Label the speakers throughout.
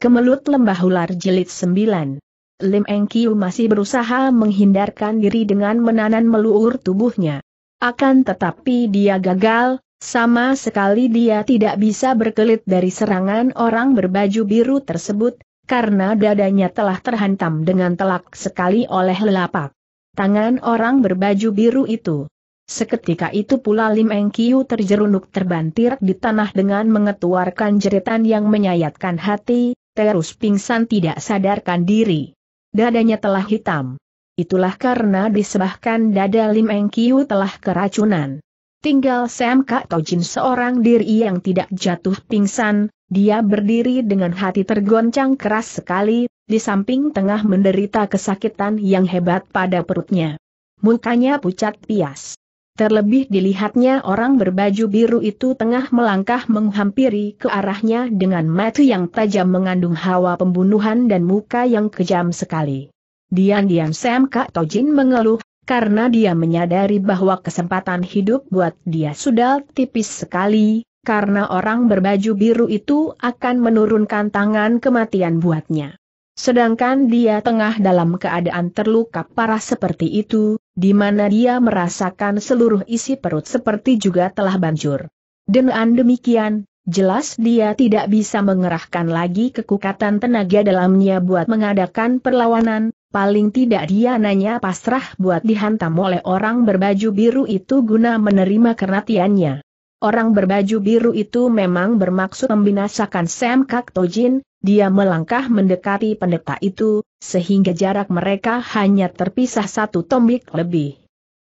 Speaker 1: Kemelut Lembah Ular jelit 9 Lim Eng Kiu masih berusaha menghindarkan diri dengan menanan meluur tubuhnya. Akan tetapi dia gagal, sama sekali dia tidak bisa berkelit dari serangan orang berbaju biru tersebut, karena dadanya telah terhantam dengan telak sekali oleh lelapak. Tangan orang berbaju biru itu. Seketika itu pula Lim Eng Kiu terjerunuk terbantir di tanah dengan mengetuarkan jeritan yang menyayatkan hati, terus pingsan tidak sadarkan diri. Dadanya telah hitam. Itulah karena disebahkan dada Lim Eng Kiu telah keracunan. Tinggal Sam Kak Tojin seorang diri yang tidak jatuh pingsan, dia berdiri dengan hati tergoncang keras sekali, di samping tengah menderita kesakitan yang hebat pada perutnya. Mukanya pucat pias. Terlebih dilihatnya orang berbaju biru itu tengah melangkah menghampiri ke arahnya dengan mata yang tajam mengandung hawa pembunuhan dan muka yang kejam sekali. Dian Dian Sam Kak Tojin mengeluh, karena dia menyadari bahwa kesempatan hidup buat dia sudah tipis sekali, karena orang berbaju biru itu akan menurunkan tangan kematian buatnya. Sedangkan dia tengah dalam keadaan terluka parah seperti itu, di mana dia merasakan seluruh isi perut seperti juga telah banjur. Dengan demikian, jelas dia tidak bisa mengerahkan lagi kekuatan tenaga dalamnya buat mengadakan perlawanan, paling tidak dia nanya pasrah buat dihantam oleh orang berbaju biru itu guna menerima kematiannya. Orang berbaju biru itu memang bermaksud membinasakan Sam Kak Tojin, dia melangkah mendekati pendeta itu, sehingga jarak mereka hanya terpisah satu tombik lebih.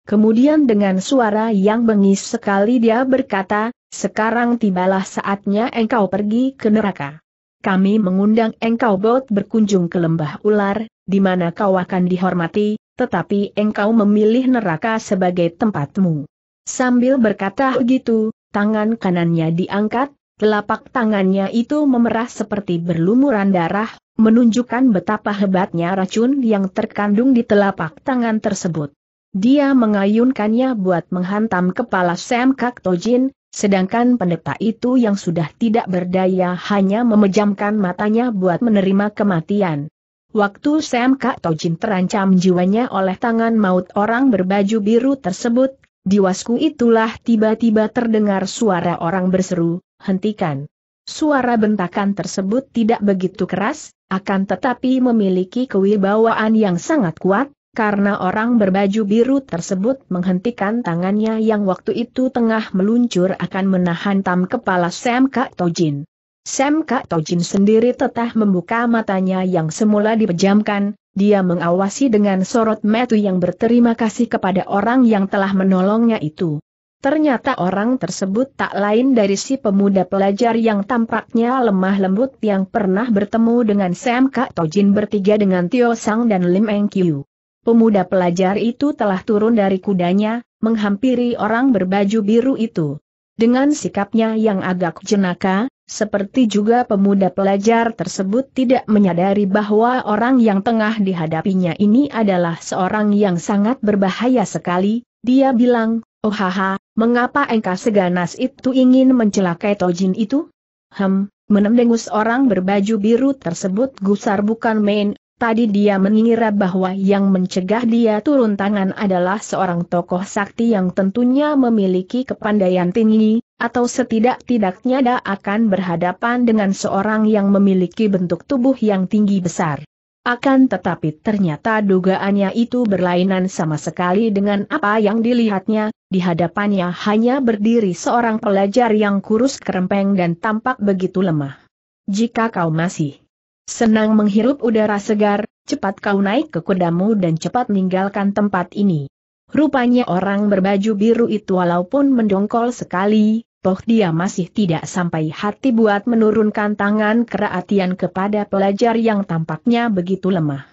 Speaker 1: Kemudian dengan suara yang bengis sekali dia berkata, sekarang tibalah saatnya engkau pergi ke neraka. Kami mengundang engkau bot berkunjung ke lembah ular, di mana kau akan dihormati, tetapi engkau memilih neraka sebagai tempatmu. Sambil berkata begitu, tangan kanannya diangkat, telapak tangannya itu memerah seperti berlumuran darah, menunjukkan betapa hebatnya racun yang terkandung di telapak tangan tersebut. Dia mengayunkannya buat menghantam kepala Sam Kak Tojin, sedangkan pendeta itu yang sudah tidak berdaya hanya memejamkan matanya buat menerima kematian. Waktu Sam Kak Tojin terancam jiwanya oleh tangan maut orang berbaju biru tersebut, di wasku itulah tiba-tiba terdengar suara orang berseru, hentikan. Suara bentakan tersebut tidak begitu keras, akan tetapi memiliki kewibawaan yang sangat kuat, karena orang berbaju biru tersebut menghentikan tangannya yang waktu itu tengah meluncur akan menahan tam kepala Sam Kak Tojin. Sam Kak Tojin sendiri tetap membuka matanya yang semula dipejamkan, dia mengawasi dengan sorot metu yang berterima kasih kepada orang yang telah menolongnya itu. Ternyata orang tersebut tak lain dari si pemuda pelajar yang tampaknya lemah lembut yang pernah bertemu dengan Sam Kak Tojin bertiga dengan Tio Sang dan Lim Eng Kiu. Pemuda pelajar itu telah turun dari kudanya, menghampiri orang berbaju biru itu. Dengan sikapnya yang agak jenaka, seperti juga pemuda pelajar tersebut tidak menyadari bahwa orang yang tengah dihadapinya ini adalah seorang yang sangat berbahaya sekali, dia bilang, oh haha, mengapa engkau seganas itu ingin mencelakai Tojin itu? Hem, menemdengus orang berbaju biru tersebut gusar bukan main, Tadi dia mengira bahwa yang mencegah dia turun tangan adalah seorang tokoh sakti yang tentunya memiliki kepandaian tinggi, atau setidak-tidaknya dia akan berhadapan dengan seorang yang memiliki bentuk tubuh yang tinggi besar. Akan tetapi ternyata dugaannya itu berlainan sama sekali dengan apa yang dilihatnya, di hadapannya hanya berdiri seorang pelajar yang kurus kerempeng dan tampak begitu lemah. Jika kau masih Senang menghirup udara segar, cepat kau naik ke kudamu dan cepat meninggalkan tempat ini. Rupanya orang berbaju biru itu walaupun mendongkol sekali, toh dia masih tidak sampai hati buat menurunkan tangan keraatian kepada pelajar yang tampaknya begitu lemah.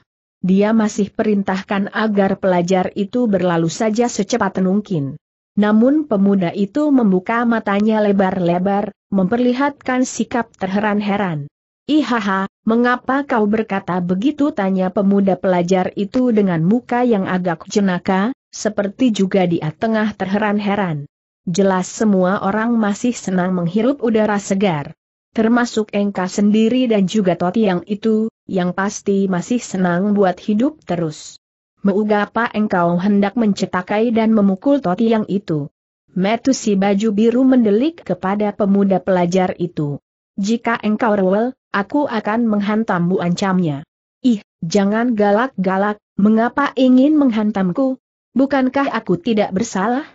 Speaker 1: Dia masih perintahkan agar pelajar itu berlalu saja secepat mungkin. Namun pemuda itu membuka matanya lebar-lebar, memperlihatkan sikap terheran-heran. Ihaha, mengapa kau berkata begitu tanya pemuda pelajar itu dengan muka yang agak jenaka, seperti juga dia tengah terheran-heran. Jelas semua orang masih senang menghirup udara segar. Termasuk Engka sendiri dan juga Toti yang itu, yang pasti masih senang buat hidup terus. Meugapa engkau hendak mencetakai dan memukul Toti yang itu? Metu si baju biru mendelik kepada pemuda pelajar itu. Jika engkau rewel, Aku akan menghantammu ancamnya. Ih, jangan galak-galak, mengapa ingin menghantamku? Bukankah aku tidak bersalah?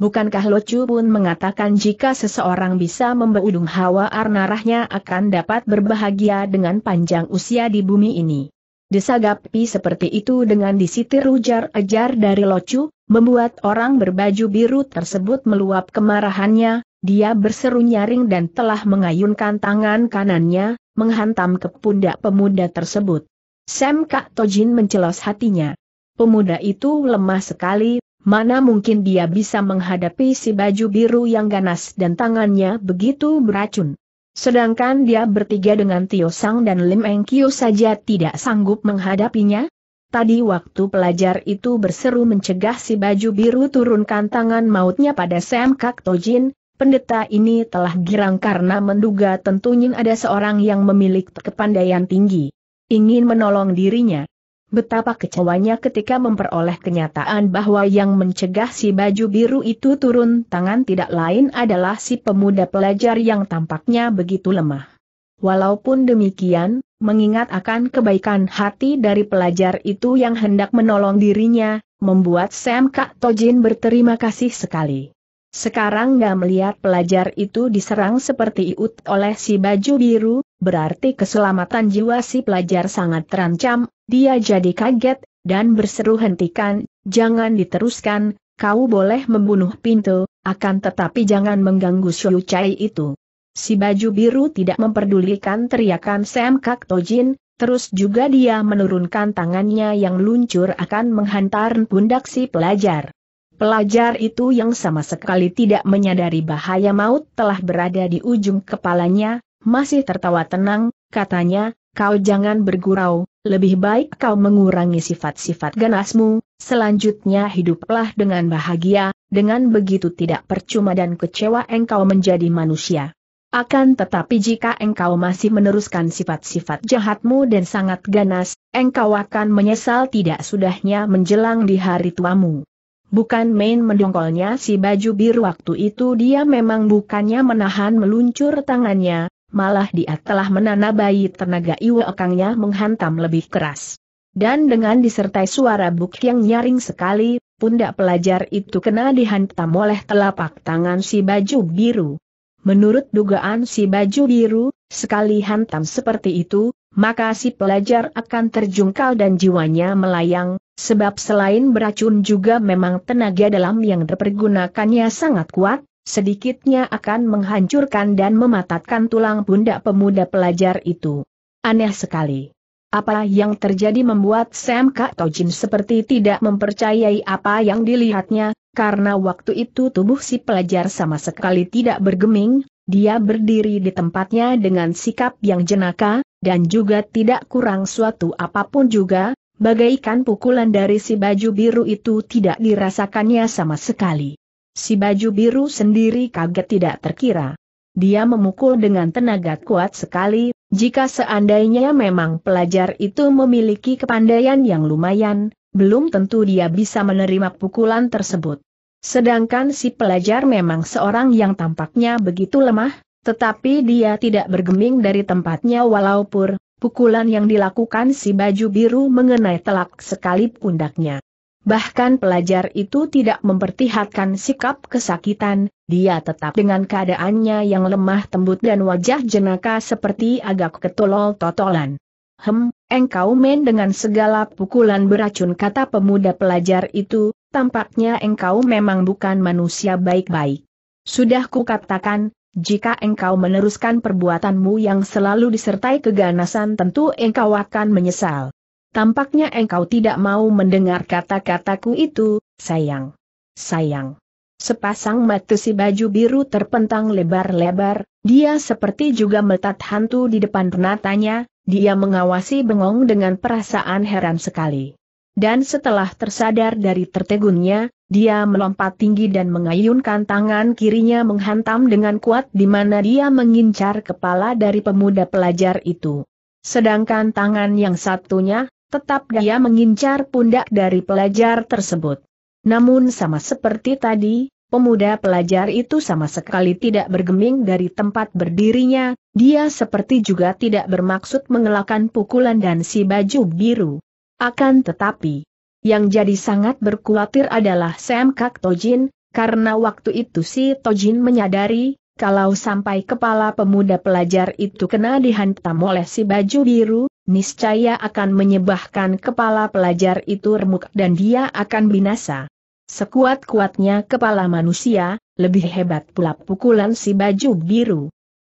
Speaker 1: Bukankah Locu pun mengatakan jika seseorang bisa membeudung hawa arnarahnya akan dapat berbahagia dengan panjang usia di bumi ini? Desagapi seperti itu dengan disitir ujar ajar dari Locu, membuat orang berbaju biru tersebut meluap kemarahannya, dia berseru nyaring dan telah mengayunkan tangan kanannya, menghantam ke pundak pemuda tersebut. Sam Kak Tojin mencelos hatinya. Pemuda itu lemah sekali, mana mungkin dia bisa menghadapi si baju biru yang ganas dan tangannya begitu beracun. Sedangkan dia bertiga dengan Tio Sang dan Lim Eng Kyo saja tidak sanggup menghadapinya, Tadi waktu pelajar itu berseru mencegah si baju biru turunkan tangan mautnya pada Sam Kak Tojin, Pendeta ini telah girang karena menduga tentunya ada seorang yang memiliki kepandaian tinggi. Ingin menolong dirinya. Betapa kecewanya ketika memperoleh kenyataan bahwa yang mencegah si baju biru itu turun tangan tidak lain adalah si pemuda pelajar yang tampaknya begitu lemah. Walaupun demikian, mengingat akan kebaikan hati dari pelajar itu yang hendak menolong dirinya, membuat Sam Kak Tojin berterima kasih sekali. Sekarang gak melihat pelajar itu diserang seperti iut oleh si baju biru, berarti keselamatan jiwa si pelajar sangat terancam, dia jadi kaget, dan berseru hentikan, jangan diteruskan, kau boleh membunuh pintu, akan tetapi jangan mengganggu Xiu Chai itu. Si baju biru tidak memperdulikan teriakan Sam Kak Tojin, terus juga dia menurunkan tangannya yang luncur akan menghantar pundak si pelajar. Pelajar itu yang sama sekali tidak menyadari bahaya maut telah berada di ujung kepalanya, masih tertawa tenang, katanya, kau jangan bergurau, lebih baik kau mengurangi sifat-sifat ganasmu, selanjutnya hiduplah dengan bahagia, dengan begitu tidak percuma dan kecewa engkau menjadi manusia. Akan tetapi jika engkau masih meneruskan sifat-sifat jahatmu dan sangat ganas, engkau akan menyesal tidak sudahnya menjelang di hari tuamu. Bukan main mendongkolnya si baju biru waktu itu dia memang bukannya menahan meluncur tangannya, malah dia telah bayi tenaga ekangnya menghantam lebih keras. Dan dengan disertai suara buk yang nyaring sekali, pundak pelajar itu kena dihantam oleh telapak tangan si baju biru. Menurut dugaan si baju biru, sekali hantam seperti itu, maka si pelajar akan terjungkal dan jiwanya melayang, sebab selain beracun juga memang tenaga dalam yang dipergunakannya sangat kuat, sedikitnya akan menghancurkan dan mematatkan tulang pundak pemuda pelajar itu. Aneh sekali. Apa yang terjadi membuat Sam Kak Tojin seperti tidak mempercayai apa yang dilihatnya, karena waktu itu tubuh si pelajar sama sekali tidak bergeming, dia berdiri di tempatnya dengan sikap yang jenaka, dan juga tidak kurang suatu apapun juga, bagaikan pukulan dari si baju biru itu tidak dirasakannya sama sekali. Si baju biru sendiri kaget tidak terkira. Dia memukul dengan tenaga kuat sekali, jika seandainya memang pelajar itu memiliki kepandaian yang lumayan, belum tentu dia bisa menerima pukulan tersebut. Sedangkan si pelajar memang seorang yang tampaknya begitu lemah, tetapi dia tidak bergeming dari tempatnya walaupun pukulan yang dilakukan si baju biru mengenai telak sekali pundaknya. Bahkan pelajar itu tidak mempertihatkan sikap kesakitan, dia tetap dengan keadaannya yang lemah tembut dan wajah jenaka seperti agak ketolol-totolan. Hem, engkau main dengan segala pukulan beracun kata pemuda pelajar itu, tampaknya engkau memang bukan manusia baik-baik. Sudah kukatakan, jika engkau meneruskan perbuatanmu yang selalu disertai keganasan tentu engkau akan menyesal. Tampaknya engkau tidak mau mendengar kata-kataku itu, sayang. Sayang. Sepasang mata si baju biru terpentang lebar-lebar, dia seperti juga meletat hantu di depan renatanya, dia mengawasi bengong dengan perasaan heran sekali. Dan setelah tersadar dari tertegunnya, dia melompat tinggi dan mengayunkan tangan kirinya menghantam dengan kuat di mana dia mengincar kepala dari pemuda pelajar itu. Sedangkan tangan yang satunya, tetap dia mengincar pundak dari pelajar tersebut. Namun sama seperti tadi, pemuda pelajar itu sama sekali tidak bergeming dari tempat berdirinya, dia seperti juga tidak bermaksud mengelakkan pukulan dan si baju biru. Akan tetapi, yang jadi sangat berkhawatir adalah Sam Kak Tojin, karena waktu itu si Tojin menyadari, kalau sampai kepala pemuda pelajar itu kena dihantam oleh si baju biru, niscaya akan menyebahkan kepala pelajar itu remuk dan dia akan binasa. Sekuat-kuatnya kepala manusia, lebih hebat pula pukulan si baju biru.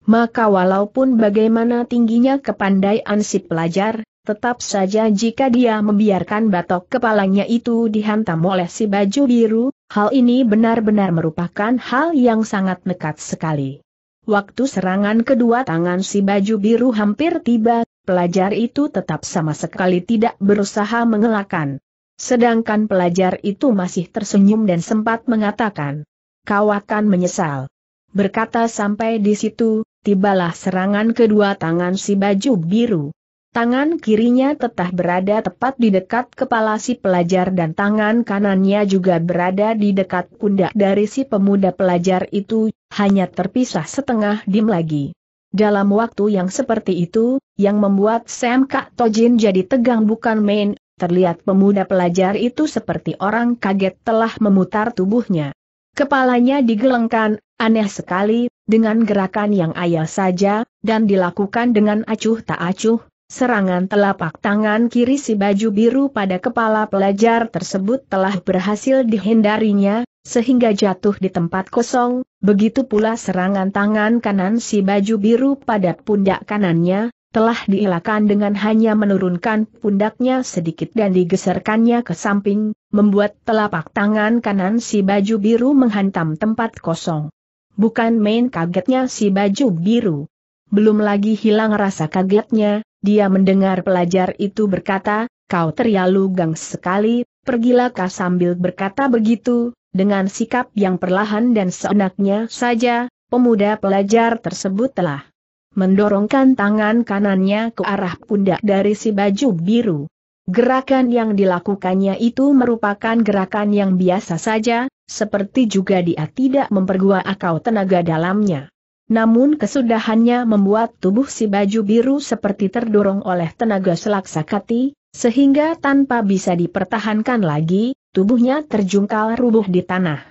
Speaker 1: Maka walaupun bagaimana tingginya kepandaian si pelajar, Tetap saja jika dia membiarkan batok kepalanya itu dihantam oleh si baju biru, hal ini benar-benar merupakan hal yang sangat nekat sekali. Waktu serangan kedua tangan si baju biru hampir tiba, pelajar itu tetap sama sekali tidak berusaha mengelakkan. Sedangkan pelajar itu masih tersenyum dan sempat mengatakan, kau akan menyesal. Berkata sampai di situ, tibalah serangan kedua tangan si baju biru. Tangan kirinya tetap berada tepat di dekat kepala si pelajar dan tangan kanannya juga berada di dekat pundak dari si pemuda pelajar itu, hanya terpisah setengah dim lagi. Dalam waktu yang seperti itu, yang membuat Sam Kak Tojin jadi tegang bukan main, terlihat pemuda pelajar itu seperti orang kaget telah memutar tubuhnya. Kepalanya digelengkan, aneh sekali, dengan gerakan yang ayah saja, dan dilakukan dengan acuh tak acuh, Serangan telapak tangan kiri si baju biru pada kepala pelajar tersebut telah berhasil dihindarinya, sehingga jatuh di tempat kosong, begitu pula serangan tangan kanan si baju biru pada pundak kanannya, telah dielakkan dengan hanya menurunkan pundaknya sedikit dan digeserkannya ke samping, membuat telapak tangan kanan si baju biru menghantam tempat kosong. Bukan main kagetnya si baju biru. Belum lagi hilang rasa kagetnya, dia mendengar pelajar itu berkata, kau terlalu gang sekali, pergilah kau sambil berkata begitu, dengan sikap yang perlahan dan seenaknya saja, pemuda pelajar tersebut telah mendorongkan tangan kanannya ke arah pundak dari si baju biru. Gerakan yang dilakukannya itu merupakan gerakan yang biasa saja, seperti juga dia tidak mempergua akau tenaga dalamnya. Namun kesudahannya membuat tubuh si baju biru seperti terdorong oleh tenaga sakati, sehingga tanpa bisa dipertahankan lagi, tubuhnya terjungkal rubuh di tanah.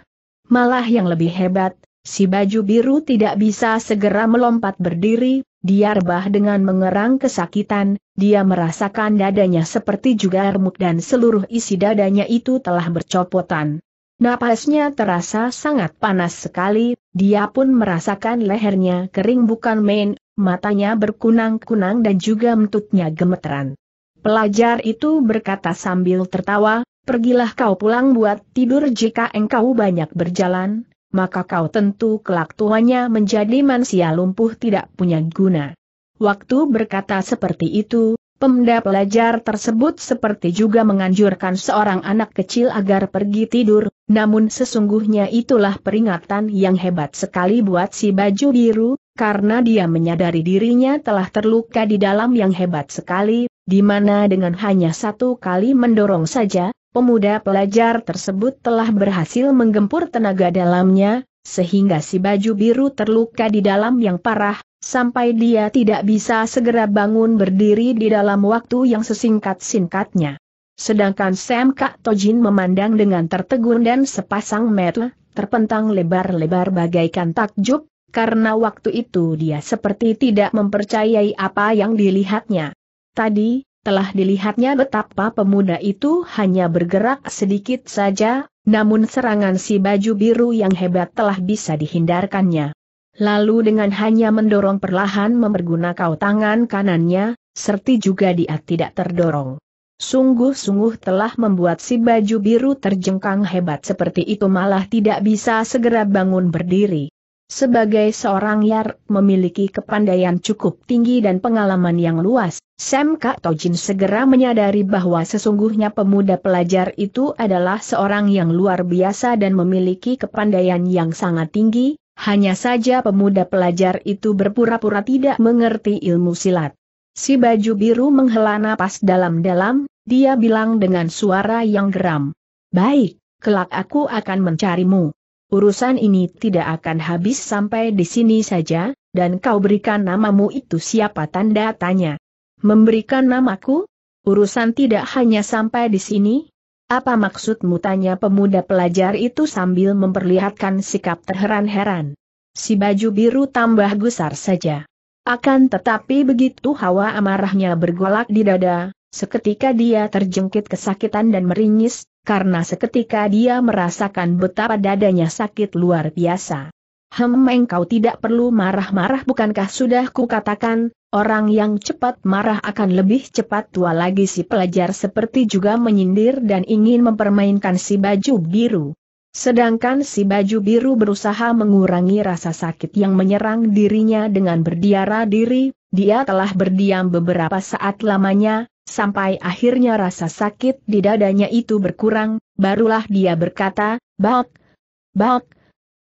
Speaker 1: Malah yang lebih hebat, si baju biru tidak bisa segera melompat berdiri, dia rebah dengan mengerang kesakitan, dia merasakan dadanya seperti juga remuk dan seluruh isi dadanya itu telah bercopotan. Napasnya terasa sangat panas sekali, dia pun merasakan lehernya kering bukan main, matanya berkunang-kunang dan juga mentutnya gemeteran. Pelajar itu berkata sambil tertawa, pergilah kau pulang buat tidur jika engkau banyak berjalan, maka kau tentu kelak tuanya menjadi manusia lumpuh tidak punya guna. Waktu berkata seperti itu, Pemda pelajar tersebut seperti juga menganjurkan seorang anak kecil agar pergi tidur, namun sesungguhnya itulah peringatan yang hebat sekali buat si baju biru, karena dia menyadari dirinya telah terluka di dalam yang hebat sekali, di mana dengan hanya satu kali mendorong saja, pemuda pelajar tersebut telah berhasil menggempur tenaga dalamnya, sehingga si baju biru terluka di dalam yang parah, sampai dia tidak bisa segera bangun berdiri di dalam waktu yang sesingkat-singkatnya. Sedangkan Sam Kak Tojin memandang dengan tertegun dan sepasang mata, terpentang lebar-lebar bagaikan takjub, karena waktu itu dia seperti tidak mempercayai apa yang dilihatnya. Tadi, telah dilihatnya betapa pemuda itu hanya bergerak sedikit saja, namun serangan si baju biru yang hebat telah bisa dihindarkannya. Lalu dengan hanya mendorong perlahan memergunakan tangan kanannya, serti juga dia tidak terdorong. Sungguh-sungguh telah membuat si baju biru terjengkang hebat seperti itu malah tidak bisa segera bangun berdiri. Sebagai seorang yar memiliki kepandaian cukup tinggi dan pengalaman yang luas, Sam Kak Tojin segera menyadari bahwa sesungguhnya pemuda pelajar itu adalah seorang yang luar biasa dan memiliki kepandaian yang sangat tinggi, hanya saja pemuda pelajar itu berpura-pura tidak mengerti ilmu silat. Si baju biru menghela napas dalam-dalam, dia bilang dengan suara yang geram. Baik, kelak aku akan mencarimu. Urusan ini tidak akan habis sampai di sini saja, dan kau berikan namamu itu siapa tanda tanya. Memberikan namaku? Urusan tidak hanya sampai di sini, apa maksudmu tanya pemuda pelajar itu sambil memperlihatkan sikap terheran-heran. Si baju biru tambah gusar saja. Akan tetapi begitu hawa amarahnya bergolak di dada, seketika dia terjengkit kesakitan dan meringis, karena seketika dia merasakan betapa dadanya sakit luar biasa. Hem engkau tidak perlu marah-marah bukankah sudah kukatakan, Orang yang cepat marah akan lebih cepat tua lagi si pelajar seperti juga menyindir dan ingin mempermainkan si baju biru. Sedangkan si baju biru berusaha mengurangi rasa sakit yang menyerang dirinya dengan berdiara diri, dia telah berdiam beberapa saat lamanya, sampai akhirnya rasa sakit di dadanya itu berkurang, barulah dia berkata, Bak, Bak,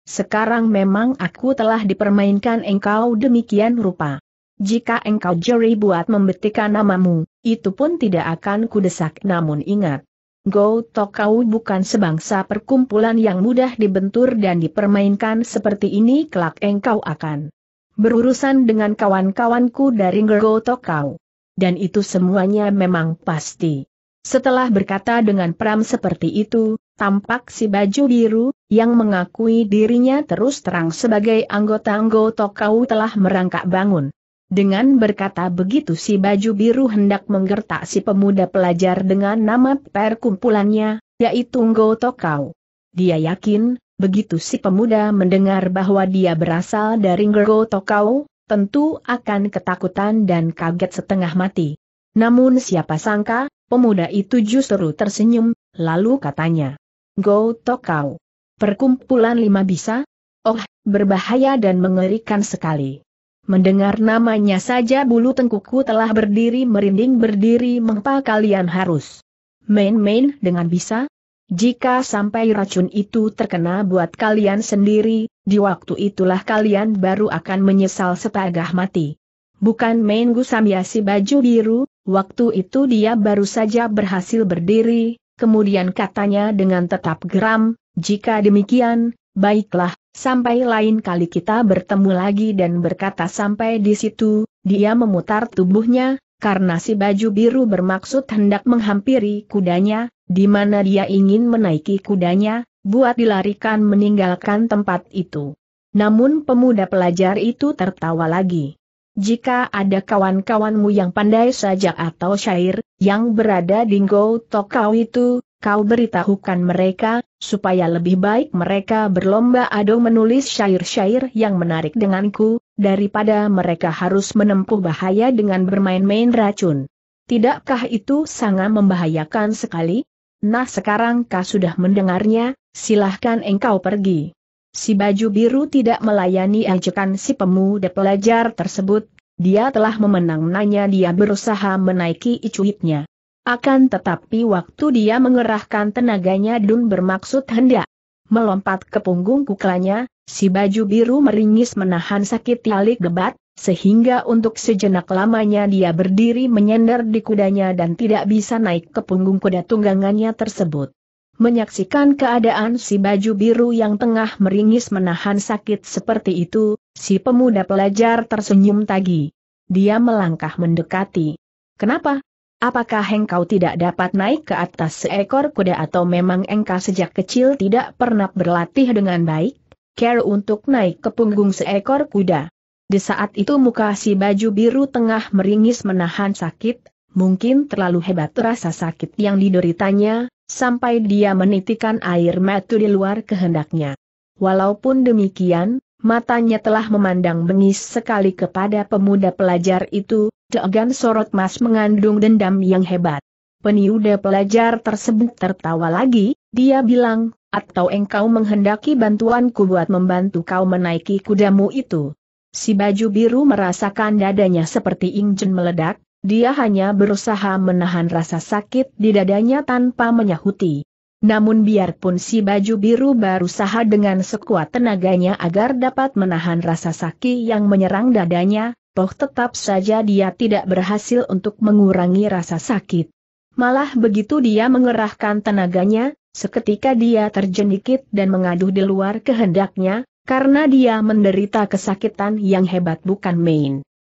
Speaker 1: sekarang memang aku telah dipermainkan engkau demikian rupa. Jika engkau jeri buat membetikan namamu, itu pun tidak akan kudesak namun ingat. Go Tokau bukan sebangsa perkumpulan yang mudah dibentur dan dipermainkan seperti ini kelak engkau akan berurusan dengan kawan-kawanku dari Go Tokau. Dan itu semuanya memang pasti. Setelah berkata dengan pram seperti itu, tampak si baju biru, yang mengakui dirinya terus terang sebagai anggota Go Tokau telah merangkak bangun. Dengan berkata begitu si baju biru hendak menggertak si pemuda pelajar dengan nama perkumpulannya, yaitu Ngo Tokau. Dia yakin, begitu si pemuda mendengar bahwa dia berasal dari Ngo Tokau, tentu akan ketakutan dan kaget setengah mati. Namun siapa sangka, pemuda itu justru tersenyum, lalu katanya, Ngo Tokau, perkumpulan lima bisa? Oh, berbahaya dan mengerikan sekali. Mendengar namanya saja bulu tengkuku telah berdiri merinding berdiri mengapa kalian harus main-main dengan bisa? Jika sampai racun itu terkena buat kalian sendiri, di waktu itulah kalian baru akan menyesal setagah mati. Bukan main Gusamiasi ya baju biru, waktu itu dia baru saja berhasil berdiri, kemudian katanya dengan tetap geram, jika demikian, baiklah, Sampai lain kali kita bertemu lagi dan berkata sampai di situ, dia memutar tubuhnya, karena si baju biru bermaksud hendak menghampiri kudanya, di mana dia ingin menaiki kudanya, buat dilarikan meninggalkan tempat itu. Namun pemuda pelajar itu tertawa lagi. Jika ada kawan-kawanmu yang pandai sajak atau syair, yang berada di Ngou Tokau itu, kau beritahukan mereka, supaya lebih baik mereka berlomba adu menulis syair-syair yang menarik denganku, daripada mereka harus menempuh bahaya dengan bermain-main racun. Tidakkah itu sangat membahayakan sekali? Nah sekarang kau sudah mendengarnya, silahkan engkau pergi. Si baju biru tidak melayani ajakan si pemuda pelajar tersebut, dia telah memenang nanya dia berusaha menaiki icuitnya. Akan tetapi waktu dia mengerahkan tenaganya Dun bermaksud hendak melompat ke punggung kuklanya, si baju biru meringis menahan sakit tialik debat, sehingga untuk sejenak lamanya dia berdiri menyender di kudanya dan tidak bisa naik ke punggung kuda tunggangannya tersebut. Menyaksikan keadaan si baju biru yang tengah meringis menahan sakit seperti itu, si pemuda pelajar tersenyum tagi. Dia melangkah mendekati. Kenapa? Apakah engkau tidak dapat naik ke atas seekor kuda atau memang engkau sejak kecil tidak pernah berlatih dengan baik? Care untuk naik ke punggung seekor kuda. Di saat itu muka si baju biru tengah meringis menahan sakit, mungkin terlalu hebat rasa sakit yang dideritanya, sampai dia menitikan air mata di luar kehendaknya. Walaupun demikian, matanya telah memandang bengis sekali kepada pemuda pelajar itu, degan sorot mas mengandung dendam yang hebat. Peniuda pelajar tersebut tertawa lagi, dia bilang, atau engkau menghendaki bantuanku buat membantu kau menaiki kudamu itu. Si baju biru merasakan dadanya seperti injun meledak, dia hanya berusaha menahan rasa sakit di dadanya tanpa menyahuti. Namun biarpun si baju biru berusaha dengan sekuat tenaganya agar dapat menahan rasa sakit yang menyerang dadanya, toh tetap saja dia tidak berhasil untuk mengurangi rasa sakit. Malah begitu dia mengerahkan tenaganya, seketika dia terjenikit dan mengaduh di luar kehendaknya, karena dia menderita kesakitan yang hebat bukan main.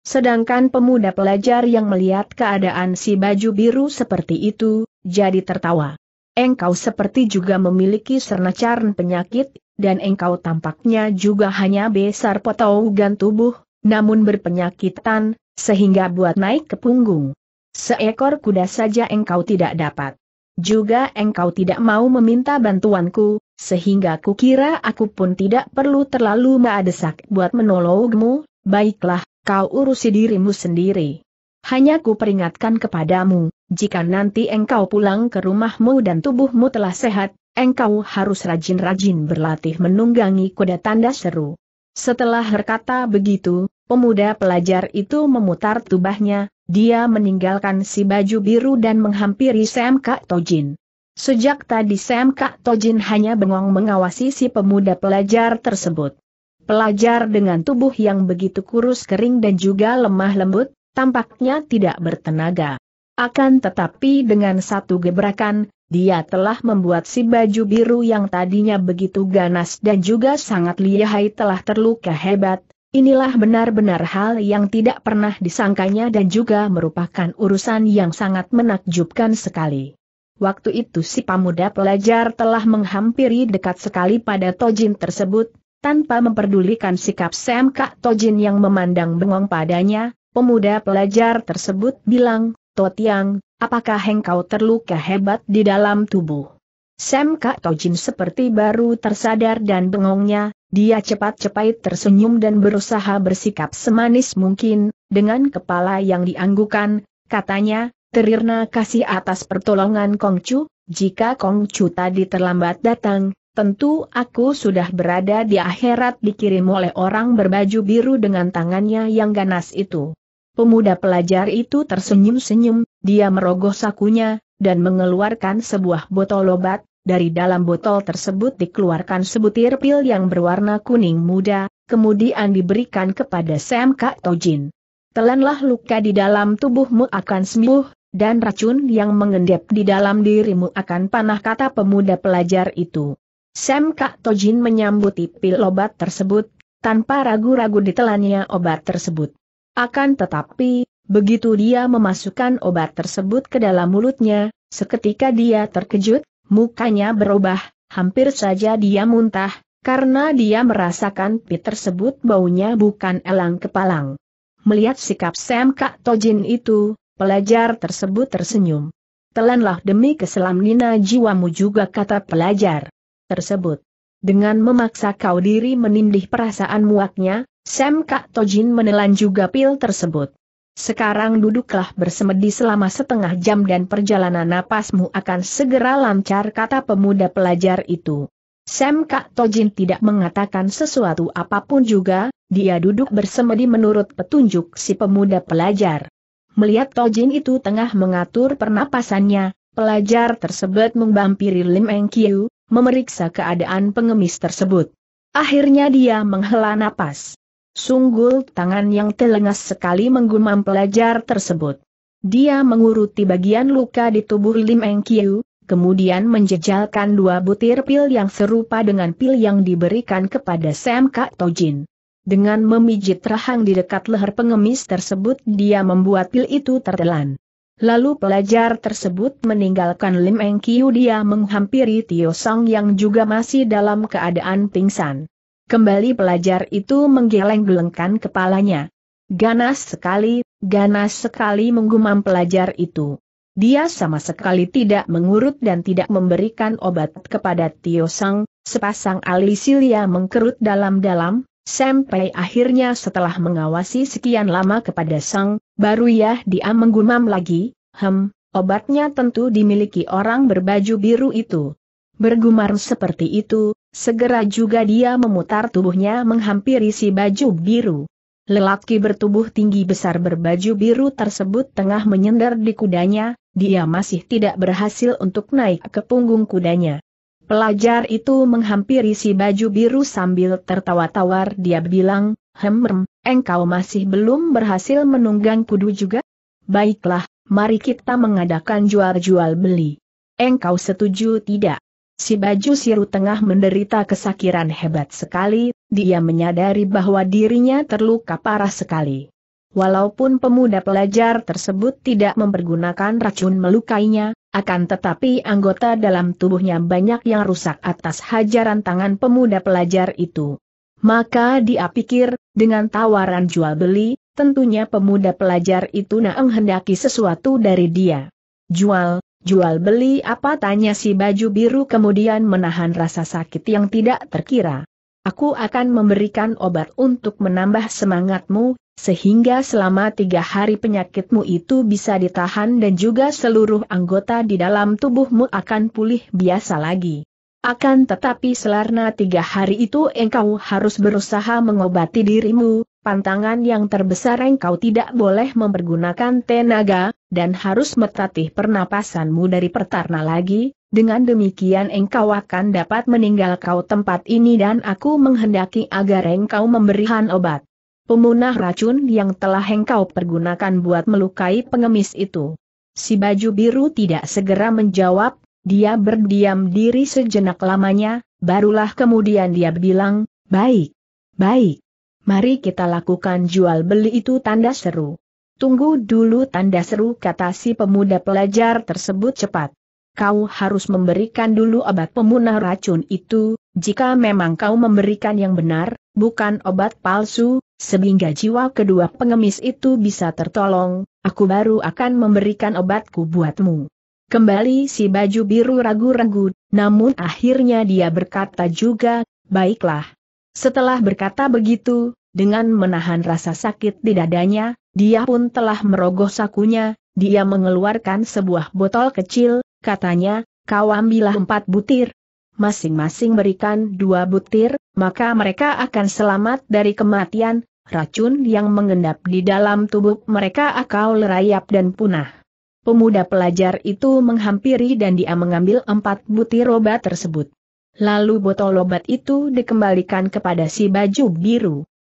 Speaker 1: Sedangkan pemuda pelajar yang melihat keadaan si baju biru seperti itu, jadi tertawa. Engkau seperti juga memiliki sernacarn penyakit, dan engkau tampaknya juga hanya besar potongan tubuh, namun berpenyakitan, sehingga buat naik ke punggung. Seekor kuda saja engkau tidak dapat. Juga engkau tidak mau meminta bantuanku, sehingga kira aku pun tidak perlu terlalu mendesak buat menolongmu, baiklah, kau urusi dirimu sendiri. Hanya ku peringatkan kepadamu, jika nanti engkau pulang ke rumahmu dan tubuhmu telah sehat, engkau harus rajin-rajin berlatih menunggangi kuda tanda seru. Setelah berkata begitu, pemuda pelajar itu memutar tubahnya, dia meninggalkan si baju biru dan menghampiri Sam Kak Tojin. Sejak tadi Sam Kak Tojin hanya bengong mengawasi si pemuda pelajar tersebut. Pelajar dengan tubuh yang begitu kurus kering dan juga lemah lembut, tampaknya tidak bertenaga. Akan tetapi dengan satu gebrakan, dia telah membuat si baju biru yang tadinya begitu ganas dan juga sangat lihai telah terluka hebat, Inilah benar-benar hal yang tidak pernah disangkanya dan juga merupakan urusan yang sangat menakjubkan sekali. Waktu itu si pemuda pelajar telah menghampiri dekat sekali pada Tojin tersebut, tanpa memperdulikan sikap Sam Kak Tojin yang memandang bengong padanya, Pemuda pelajar tersebut bilang, Totiang, apakah engkau terluka hebat di dalam tubuh? Sam Kak Tojin seperti baru tersadar dan bengongnya, dia cepat-cepat tersenyum dan berusaha bersikap semanis mungkin, dengan kepala yang dianggukan, katanya, Terirna kasih atas pertolongan Kong Chu. jika Kong Chu tadi terlambat datang, tentu aku sudah berada di akhirat dikirim oleh orang berbaju biru dengan tangannya yang ganas itu. Pemuda pelajar itu tersenyum-senyum, dia merogoh sakunya, dan mengeluarkan sebuah botol obat, dari dalam botol tersebut dikeluarkan sebutir pil yang berwarna kuning muda, kemudian diberikan kepada Sam Kak Tojin. Telanlah luka di dalam tubuhmu akan sembuh, dan racun yang mengendap di dalam dirimu akan panah kata pemuda pelajar itu. Sam Kak Tojin menyambuti pil obat tersebut, tanpa ragu-ragu ditelannya obat tersebut. Akan tetapi, begitu dia memasukkan obat tersebut ke dalam mulutnya, seketika dia terkejut, mukanya berubah, hampir saja dia muntah, karena dia merasakan pit tersebut baunya bukan elang kepalang. Melihat sikap Sam Kak Tojin itu, pelajar tersebut tersenyum. Telanlah demi keselam Nina jiwamu juga kata pelajar tersebut. Dengan memaksa kau diri menindih perasaan muaknya, Sam Kak Tojin menelan juga pil tersebut. Sekarang duduklah bersemedi selama setengah jam dan perjalanan napasmu akan segera lancar kata pemuda pelajar itu. Sam Kak Tojin tidak mengatakan sesuatu apapun juga, dia duduk bersemedi menurut petunjuk si pemuda pelajar. Melihat Tojin itu tengah mengatur pernapasannya, pelajar tersebut membampiri Lim Eng Kiu, memeriksa keadaan pengemis tersebut. Akhirnya dia menghela napas. Sunggul tangan yang telengas sekali menggumam pelajar tersebut. Dia menguruti bagian luka di tubuh Lim Eng Kiu, kemudian menjejalkan dua butir pil yang serupa dengan pil yang diberikan kepada Sam Kak Tojin. Dengan memijit rahang di dekat leher pengemis tersebut dia membuat pil itu tertelan. Lalu pelajar tersebut meninggalkan Lim Eng Kiu dia menghampiri Tio Song yang juga masih dalam keadaan pingsan. Kembali pelajar itu menggeleng-gelengkan kepalanya. Ganas sekali, ganas sekali menggumam pelajar itu. Dia sama sekali tidak mengurut dan tidak memberikan obat kepada Tio Sang, sepasang alisilia mengkerut dalam-dalam, sampai akhirnya setelah mengawasi sekian lama kepada Sang, baru ya dia menggumam lagi, hem, obatnya tentu dimiliki orang berbaju biru itu. Bergumar seperti itu, Segera juga dia memutar tubuhnya menghampiri si baju biru. Lelaki bertubuh tinggi besar berbaju biru tersebut tengah menyender di kudanya, dia masih tidak berhasil untuk naik ke punggung kudanya. Pelajar itu menghampiri si baju biru sambil tertawa-tawar dia bilang, Hemrem, engkau masih belum berhasil menunggang kudu juga? Baiklah, mari kita mengadakan jual-jual beli. Engkau setuju tidak? Si baju siru tengah menderita kesakiran hebat sekali, dia menyadari bahwa dirinya terluka parah sekali. Walaupun pemuda pelajar tersebut tidak mempergunakan racun melukainya, akan tetapi anggota dalam tubuhnya banyak yang rusak atas hajaran tangan pemuda pelajar itu. Maka dia pikir, dengan tawaran jual beli, tentunya pemuda pelajar itu naeng hendaki sesuatu dari dia. Jual, Jual beli apa tanya si baju biru kemudian menahan rasa sakit yang tidak terkira. Aku akan memberikan obat untuk menambah semangatmu, sehingga selama tiga hari penyakitmu itu bisa ditahan dan juga seluruh anggota di dalam tubuhmu akan pulih biasa lagi. Akan tetapi selama tiga hari itu engkau harus berusaha mengobati dirimu, pantangan yang terbesar engkau tidak boleh mempergunakan tenaga, dan harus metatih pernapasanmu dari pertarna lagi, dengan demikian engkau akan dapat meninggal kau tempat ini dan aku menghendaki agar engkau memberikan obat. Pemunah racun yang telah engkau pergunakan buat melukai pengemis itu. Si baju biru tidak segera menjawab, dia berdiam diri sejenak lamanya, barulah kemudian dia bilang, baik, baik, mari kita lakukan jual beli itu tanda seru. Tunggu dulu tanda seru kata si pemuda pelajar tersebut cepat. Kau harus memberikan dulu obat pemunah racun itu, jika memang kau memberikan yang benar, bukan obat palsu, sehingga jiwa kedua pengemis itu bisa tertolong, aku baru akan memberikan obatku buatmu. Kembali si baju biru ragu-ragu, namun akhirnya dia berkata juga, baiklah. Setelah berkata begitu, dengan menahan rasa sakit di dadanya, dia pun telah merogoh sakunya, dia mengeluarkan sebuah botol kecil, katanya, kau ambillah empat butir. Masing-masing berikan dua butir, maka mereka akan selamat dari kematian, racun yang mengendap di dalam tubuh mereka akan lerayap dan punah. Pemuda pelajar itu menghampiri dan dia mengambil empat butir obat tersebut. Lalu botol obat itu dikembalikan kepada si baju biru.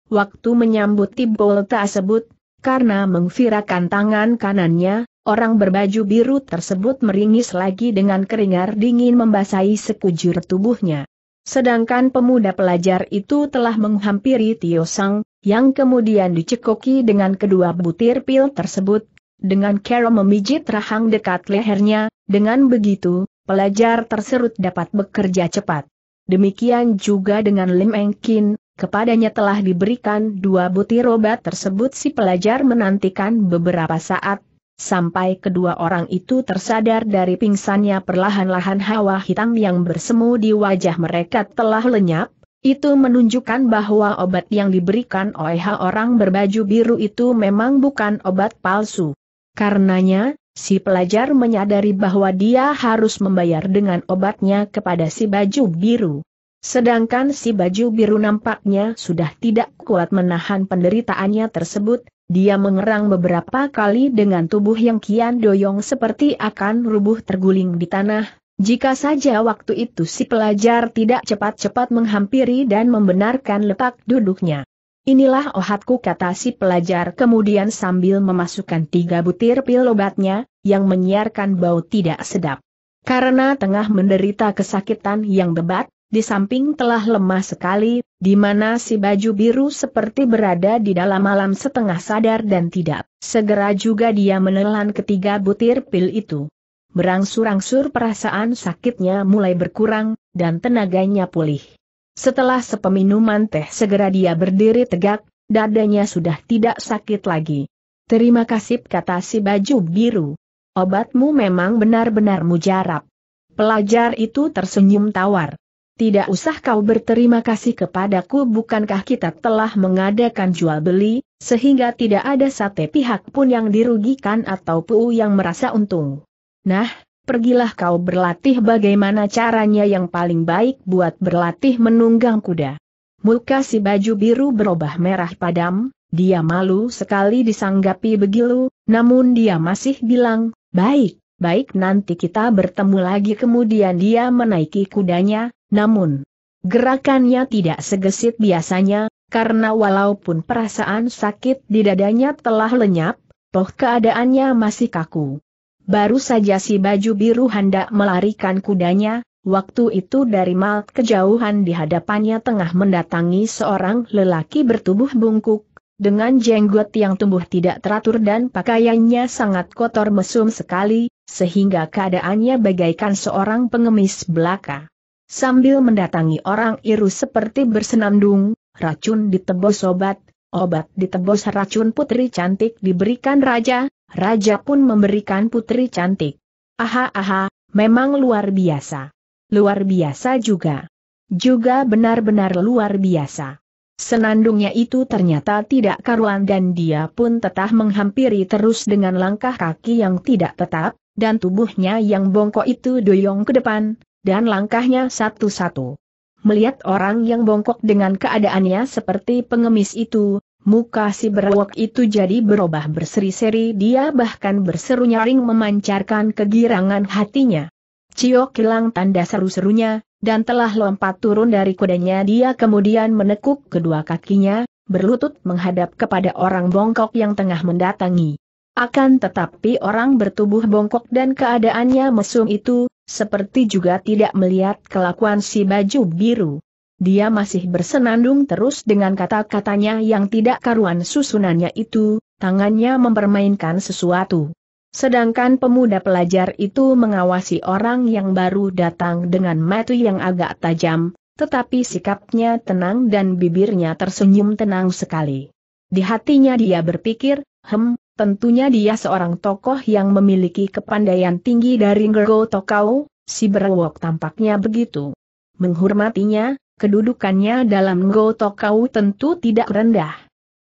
Speaker 1: Waktu menyambut tibol tersebut, karena mengfirakan tangan kanannya, orang berbaju biru tersebut meringis lagi dengan keringar dingin membasahi sekujur tubuhnya. Sedangkan pemuda pelajar itu telah menghampiri Tio Sang, yang kemudian dicekoki dengan kedua butir pil tersebut, dengan Kera memijit rahang dekat lehernya, dengan begitu, pelajar terserut dapat bekerja cepat. Demikian juga dengan Lim Eng Kin kepadanya telah diberikan dua butir obat tersebut si pelajar menantikan beberapa saat, sampai kedua orang itu tersadar dari pingsannya perlahan-lahan hawa hitam yang bersemu di wajah mereka telah lenyap, itu menunjukkan bahwa obat yang diberikan oleh orang berbaju biru itu memang bukan obat palsu. Karenanya, si pelajar menyadari bahwa dia harus membayar dengan obatnya kepada si baju biru. Sedangkan si baju biru nampaknya sudah tidak kuat menahan penderitaannya tersebut, dia mengerang beberapa kali dengan tubuh yang kian doyong seperti akan rubuh terguling di tanah, jika saja waktu itu si pelajar tidak cepat-cepat menghampiri dan membenarkan letak duduknya. Inilah ohatku kata si pelajar kemudian sambil memasukkan tiga butir pil obatnya, yang menyiarkan bau tidak sedap. Karena tengah menderita kesakitan yang debat di samping telah lemah sekali, di mana si baju biru seperti berada di dalam malam setengah sadar dan tidak. Segera juga dia menelan ketiga butir pil itu. Berangsur-angsur perasaan sakitnya mulai berkurang, dan tenaganya pulih. Setelah sepeminuman teh segera dia berdiri tegak, dadanya sudah tidak sakit lagi. Terima kasih kata si baju biru. Obatmu memang benar-benar mujarab. Pelajar itu tersenyum tawar tidak usah kau berterima kasih kepadaku bukankah kita telah mengadakan jual beli, sehingga tidak ada sate pihak pun yang dirugikan atau pu yang merasa untung. Nah, pergilah kau berlatih bagaimana caranya yang paling baik buat berlatih menunggang kuda. Muka si baju biru berubah merah padam, dia malu sekali disanggapi begitu, namun dia masih bilang, baik, baik nanti kita bertemu lagi kemudian dia menaiki kudanya, namun, gerakannya tidak segesit biasanya, karena walaupun perasaan sakit di dadanya telah lenyap, toh keadaannya masih kaku. Baru saja si baju biru hendak melarikan kudanya, waktu itu dari mal kejauhan di hadapannya tengah mendatangi seorang lelaki bertubuh bungkuk, dengan jenggot yang tumbuh tidak teratur dan pakaiannya sangat kotor mesum sekali, sehingga keadaannya bagaikan seorang pengemis belaka. Sambil mendatangi orang Irus seperti bersenandung, racun ditebus obat, obat ditebus racun putri cantik diberikan raja, raja pun memberikan putri cantik. Aha aha, memang luar biasa. Luar biasa juga. Juga benar-benar luar biasa. Senandungnya itu ternyata tidak karuan dan dia pun tetap menghampiri terus dengan langkah kaki yang tidak tetap, dan tubuhnya yang bongkok itu doyong ke depan, dan langkahnya satu-satu. Melihat orang yang bongkok dengan keadaannya seperti pengemis itu, muka si berwok itu jadi berubah berseri-seri dia bahkan berseru nyaring memancarkan kegirangan hatinya. Cio hilang tanda seru-serunya, dan telah lompat turun dari kudanya dia kemudian menekuk kedua kakinya, berlutut menghadap kepada orang bongkok yang tengah mendatangi. Akan tetapi orang bertubuh bongkok dan keadaannya mesum itu, seperti juga tidak melihat kelakuan si baju biru. Dia masih bersenandung terus dengan kata-katanya yang tidak karuan susunannya itu, tangannya mempermainkan sesuatu. Sedangkan pemuda pelajar itu mengawasi orang yang baru datang dengan mata yang agak tajam, tetapi sikapnya tenang dan bibirnya tersenyum tenang sekali. Di hatinya dia berpikir, hem, Tentunya dia seorang tokoh yang memiliki kepandaian tinggi dari Ngergo Tokau, si berwok tampaknya begitu. Menghormatinya, kedudukannya dalam Ngergo Tokau tentu tidak rendah.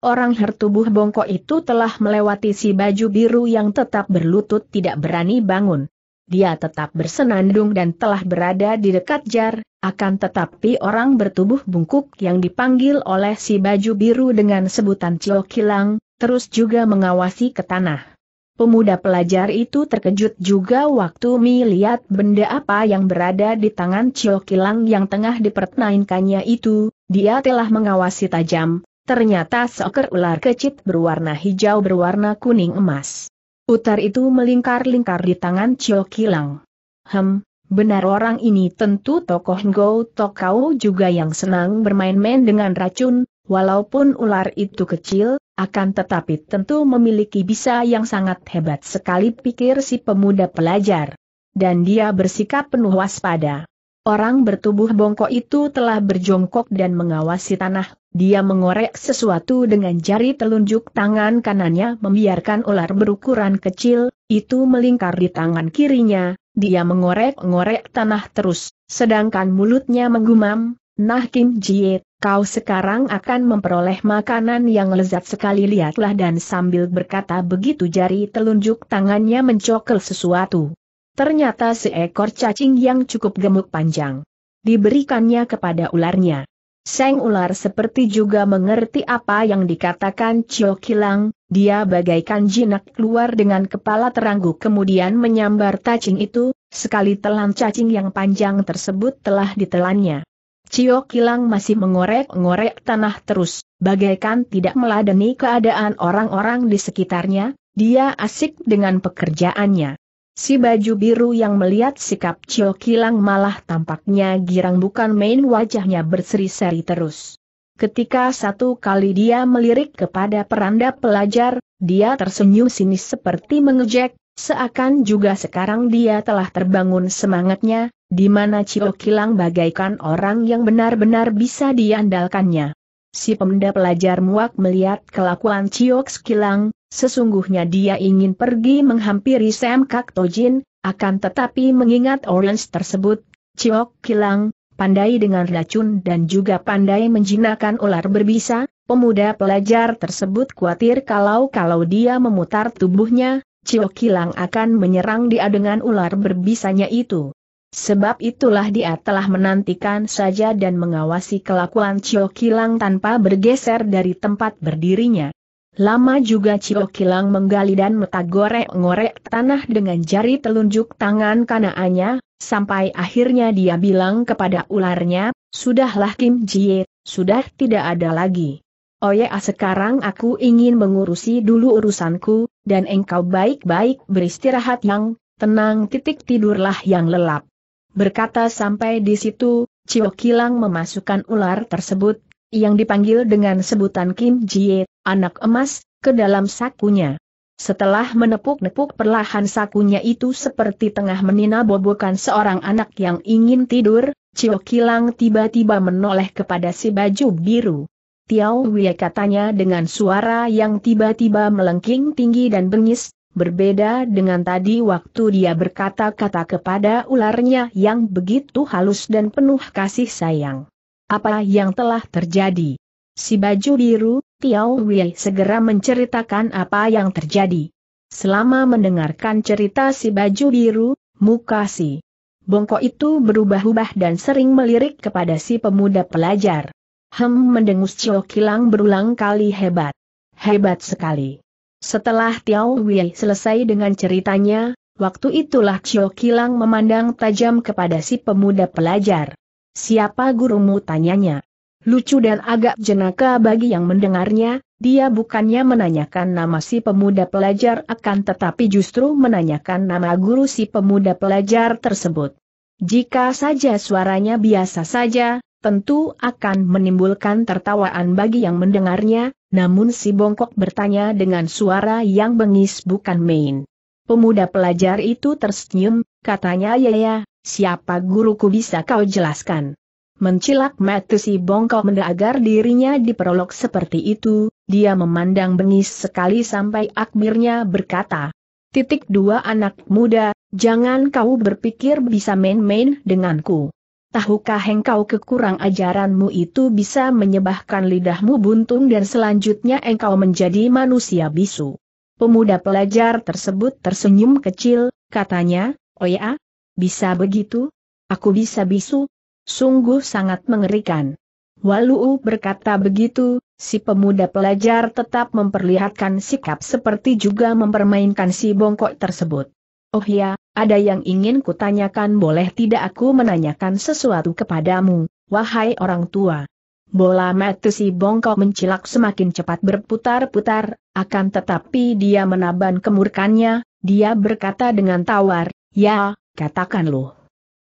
Speaker 1: Orang hertubuh bongkok itu telah melewati si baju biru yang tetap berlutut tidak berani bangun dia tetap bersenandung dan telah berada di dekat jar, akan tetapi orang bertubuh bungkuk yang dipanggil oleh si baju biru dengan sebutan Cio Kilang, terus juga mengawasi ke tanah. Pemuda pelajar itu terkejut juga waktu Mi lihat benda apa yang berada di tangan Cio Kilang yang tengah dipertnainkannya itu, dia telah mengawasi tajam, ternyata seekor ular kecil berwarna hijau berwarna kuning emas. Putar itu melingkar-lingkar di tangan Cio Kilang. Hem, benar orang ini tentu tokoh Ngo Tokau juga yang senang bermain-main dengan racun, walaupun ular itu kecil, akan tetapi tentu memiliki bisa yang sangat hebat sekali pikir si pemuda pelajar. Dan dia bersikap penuh waspada. Orang bertubuh bongkok itu telah berjongkok dan mengawasi tanah, dia mengorek sesuatu dengan jari telunjuk tangan kanannya membiarkan ular berukuran kecil, itu melingkar di tangan kirinya, dia mengorek-ngorek tanah terus, sedangkan mulutnya menggumam, Nah Kim Jie, kau sekarang akan memperoleh makanan yang lezat sekali lihatlah dan sambil berkata begitu jari telunjuk tangannya mencokel sesuatu. Ternyata seekor cacing yang cukup gemuk panjang. Diberikannya kepada ularnya. Seng ular seperti juga mengerti apa yang dikatakan Cio Kilang, dia bagaikan jinak keluar dengan kepala teranggu kemudian menyambar cacing itu, sekali telan cacing yang panjang tersebut telah ditelannya. Cio Kilang masih mengorek-ngorek tanah terus, bagaikan tidak meladeni keadaan orang-orang di sekitarnya, dia asik dengan pekerjaannya. Si baju biru yang melihat sikap Chio Kilang malah tampaknya girang bukan main wajahnya berseri-seri terus. Ketika satu kali dia melirik kepada peranda pelajar, dia tersenyum sinis seperti mengejek, seakan juga sekarang dia telah terbangun semangatnya, di mana Chio Kilang bagaikan orang yang benar-benar bisa diandalkannya. Si pemda pelajar muak melihat kelakuan Cio Kilang, Sesungguhnya dia ingin pergi menghampiri Sam Kak Tojin, akan tetapi mengingat orange tersebut, Ciok Kilang, pandai dengan racun dan juga pandai menjinakkan ular berbisa, pemuda pelajar tersebut khawatir kalau-kalau dia memutar tubuhnya, Ciok Kilang akan menyerang dia dengan ular berbisanya itu. Sebab itulah dia telah menantikan saja dan mengawasi kelakuan Ciok Kilang tanpa bergeser dari tempat berdirinya. Lama juga Cio Kilang menggali dan metagorek-ngorek tanah dengan jari telunjuk tangan kanaannya, sampai akhirnya dia bilang kepada ularnya, Sudahlah Kim Jie, sudah tidak ada lagi. Oh sekarang aku ingin mengurusi dulu urusanku, dan engkau baik-baik beristirahat yang tenang titik tidurlah yang lelap. Berkata sampai di situ, Cio Kilang memasukkan ular tersebut, yang dipanggil dengan sebutan Kim Jie anak emas, ke dalam sakunya. Setelah menepuk-nepuk perlahan sakunya itu seperti tengah menina bobokan seorang anak yang ingin tidur, Cio Kilang tiba-tiba menoleh kepada si baju biru. Tiau Wie katanya dengan suara yang tiba-tiba melengking tinggi dan bengis, berbeda dengan tadi waktu dia berkata-kata kepada ularnya yang begitu halus dan penuh kasih sayang. Apa yang telah terjadi? Si baju biru, Tiao Wei segera menceritakan apa yang terjadi. Selama mendengarkan cerita si baju biru, muka si bongkok itu berubah-ubah dan sering melirik kepada si pemuda pelajar. Hem mendengus Cio Kilang berulang kali hebat. Hebat sekali. Setelah Tiao Wei selesai dengan ceritanya, waktu itulah Cio Kilang memandang tajam kepada si pemuda pelajar. Siapa gurumu tanyanya? Lucu dan agak jenaka bagi yang mendengarnya, dia bukannya menanyakan nama si pemuda pelajar akan tetapi justru menanyakan nama guru si pemuda pelajar tersebut. Jika saja suaranya biasa saja, tentu akan menimbulkan tertawaan bagi yang mendengarnya, namun si bongkok bertanya dengan suara yang bengis bukan main. Pemuda pelajar itu tersenyum, katanya ya ya, siapa guruku bisa kau jelaskan? Mencilak mata si bongkok menda dirinya diperolok seperti itu, dia memandang bengis sekali sampai akhirnya berkata, Titik dua anak muda, jangan kau berpikir bisa main-main denganku. Tahukah engkau kekurang ajaranmu itu bisa menyebahkan lidahmu buntung dan selanjutnya engkau menjadi manusia bisu. Pemuda pelajar tersebut tersenyum kecil, katanya, oh ya, bisa begitu? Aku bisa bisu, Sungguh sangat mengerikan. Walu'u berkata begitu, si pemuda pelajar tetap memperlihatkan sikap seperti juga mempermainkan si bongkok tersebut. Oh ya, ada yang ingin kutanyakan boleh tidak aku menanyakan sesuatu kepadamu, wahai orang tua. Bola mata si bongkok mencilak semakin cepat berputar-putar, akan tetapi dia menaban kemurkannya, dia berkata dengan tawar, ya, katakan loh.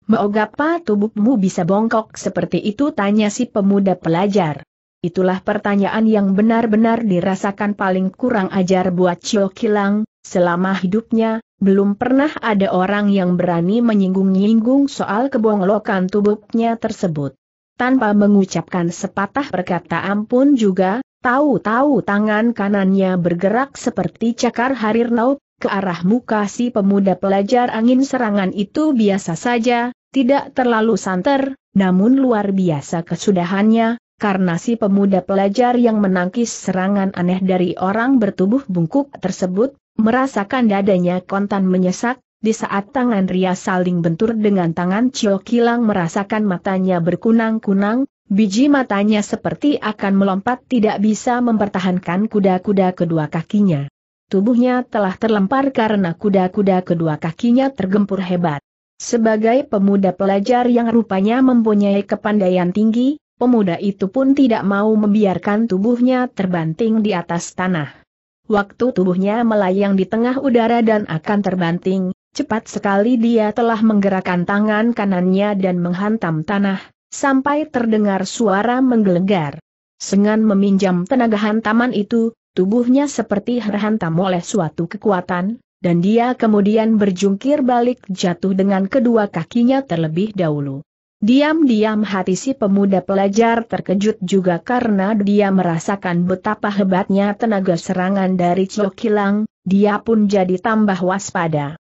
Speaker 1: Maogapa tubuhmu bisa bongkok seperti itu tanya si pemuda pelajar. Itulah pertanyaan yang benar-benar dirasakan paling kurang ajar buat Cio Kilang, selama hidupnya, belum pernah ada orang yang berani menyinggung-nyinggung soal kebonglokan tubuhnya tersebut. Tanpa mengucapkan sepatah perkataan pun juga, tahu-tahu tangan kanannya bergerak seperti cakar harirnau, ke arah muka si pemuda pelajar angin serangan itu biasa saja, tidak terlalu santer, namun luar biasa kesudahannya, karena si pemuda pelajar yang menangkis serangan aneh dari orang bertubuh bungkuk tersebut, merasakan dadanya kontan menyesak, di saat tangan Ria saling bentur dengan tangan Cio Kilang merasakan matanya berkunang-kunang, biji matanya seperti akan melompat tidak bisa mempertahankan kuda-kuda kedua kakinya. Tubuhnya telah terlempar karena kuda-kuda kedua kakinya tergempur hebat. Sebagai pemuda pelajar yang rupanya mempunyai kepandaian tinggi, pemuda itu pun tidak mau membiarkan tubuhnya terbanting di atas tanah. Waktu tubuhnya melayang di tengah udara dan akan terbanting, cepat sekali dia telah menggerakkan tangan kanannya dan menghantam tanah, sampai terdengar suara menggelegar. Sengan meminjam tenaga hantaman itu, tubuhnya seperti terhantam oleh suatu kekuatan, dan dia kemudian berjungkir balik jatuh dengan kedua kakinya terlebih dahulu. Diam-diam hati si pemuda pelajar terkejut juga karena dia merasakan betapa hebatnya tenaga serangan dari Kilang. dia pun jadi tambah waspada.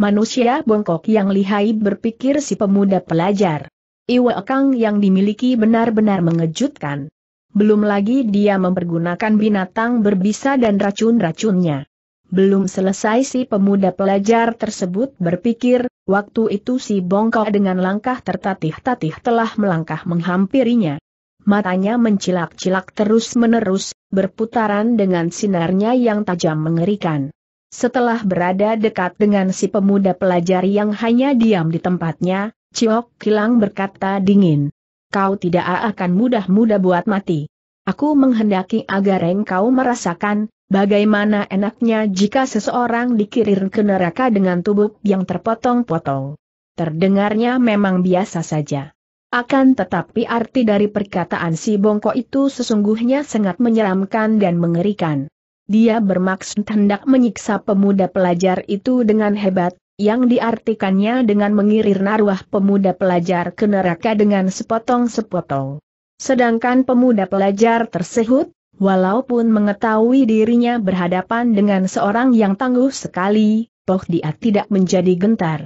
Speaker 1: Manusia bongkok yang lihai berpikir si pemuda pelajar. Iwa Kang yang dimiliki benar-benar mengejutkan. Belum lagi dia mempergunakan binatang berbisa dan racun-racunnya. Belum selesai si pemuda pelajar tersebut berpikir, waktu itu si bongkok dengan langkah tertatih-tatih telah melangkah menghampirinya. Matanya mencilak-cilak terus-menerus, berputaran dengan sinarnya yang tajam mengerikan. Setelah berada dekat dengan si pemuda pelajar yang hanya diam di tempatnya, Ciok Kilang berkata dingin. Kau tidak akan mudah-mudah buat mati. Aku menghendaki agar engkau merasakan, Bagaimana enaknya jika seseorang dikirir ke neraka dengan tubuh yang terpotong-potong? Terdengarnya memang biasa saja. Akan tetapi arti dari perkataan si bongko itu sesungguhnya sangat menyeramkan dan mengerikan. Dia bermaksud hendak menyiksa pemuda pelajar itu dengan hebat, yang diartikannya dengan mengirir narwah pemuda pelajar ke neraka dengan sepotong-sepotong. Sedangkan pemuda pelajar tersebut, Walaupun mengetahui dirinya berhadapan dengan seorang yang tangguh sekali, toh dia tidak menjadi gentar.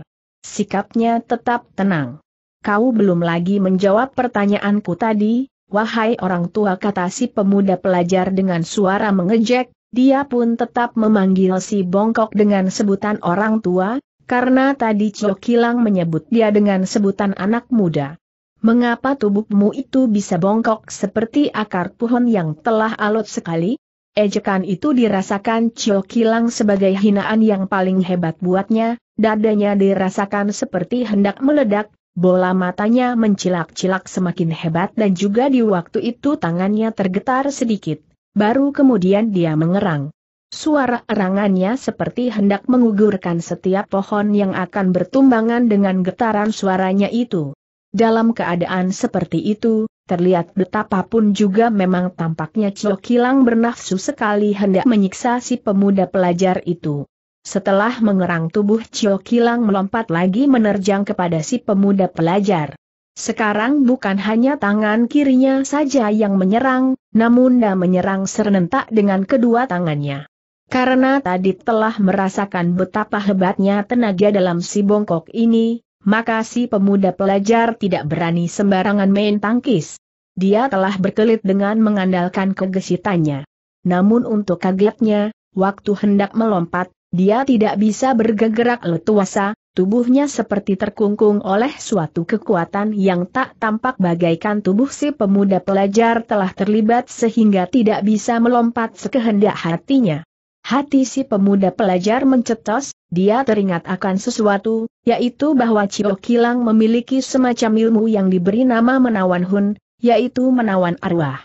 Speaker 1: Sikapnya tetap tenang. Kau belum lagi menjawab pertanyaanku tadi, wahai orang tua kata si pemuda pelajar dengan suara mengejek, dia pun tetap memanggil si bongkok dengan sebutan orang tua, karena tadi Chokilang menyebut dia dengan sebutan anak muda. Mengapa tubuhmu itu bisa bongkok seperti akar pohon yang telah alot sekali? Ejekan itu dirasakan Cio Kilang sebagai hinaan yang paling hebat buatnya, dadanya dirasakan seperti hendak meledak, bola matanya mencilak-cilak semakin hebat dan juga di waktu itu tangannya tergetar sedikit, baru kemudian dia mengerang. Suara erangannya seperti hendak mengugurkan setiap pohon yang akan bertumbangan dengan getaran suaranya itu. Dalam keadaan seperti itu, terlihat betapapun juga memang tampaknya Cio Kilang bernafsu sekali hendak menyiksa si pemuda pelajar itu. Setelah mengerang tubuh Cio Kilang melompat lagi menerjang kepada si pemuda pelajar. Sekarang bukan hanya tangan kirinya saja yang menyerang, namun dia menyerang serentak dengan kedua tangannya. Karena tadi telah merasakan betapa hebatnya tenaga dalam si bongkok ini, maka si pemuda pelajar tidak berani sembarangan main tangkis. Dia telah berkelit dengan mengandalkan kegesitannya. Namun untuk kagetnya, waktu hendak melompat, dia tidak bisa bergerak letuasa, tubuhnya seperti terkungkung oleh suatu kekuatan yang tak tampak bagaikan tubuh si pemuda pelajar telah terlibat sehingga tidak bisa melompat sekehendak hatinya. Hati si pemuda pelajar mencetos, dia teringat akan sesuatu, yaitu bahwa Cio Kilang memiliki semacam ilmu yang diberi nama menawan hun, yaitu menawan arwah.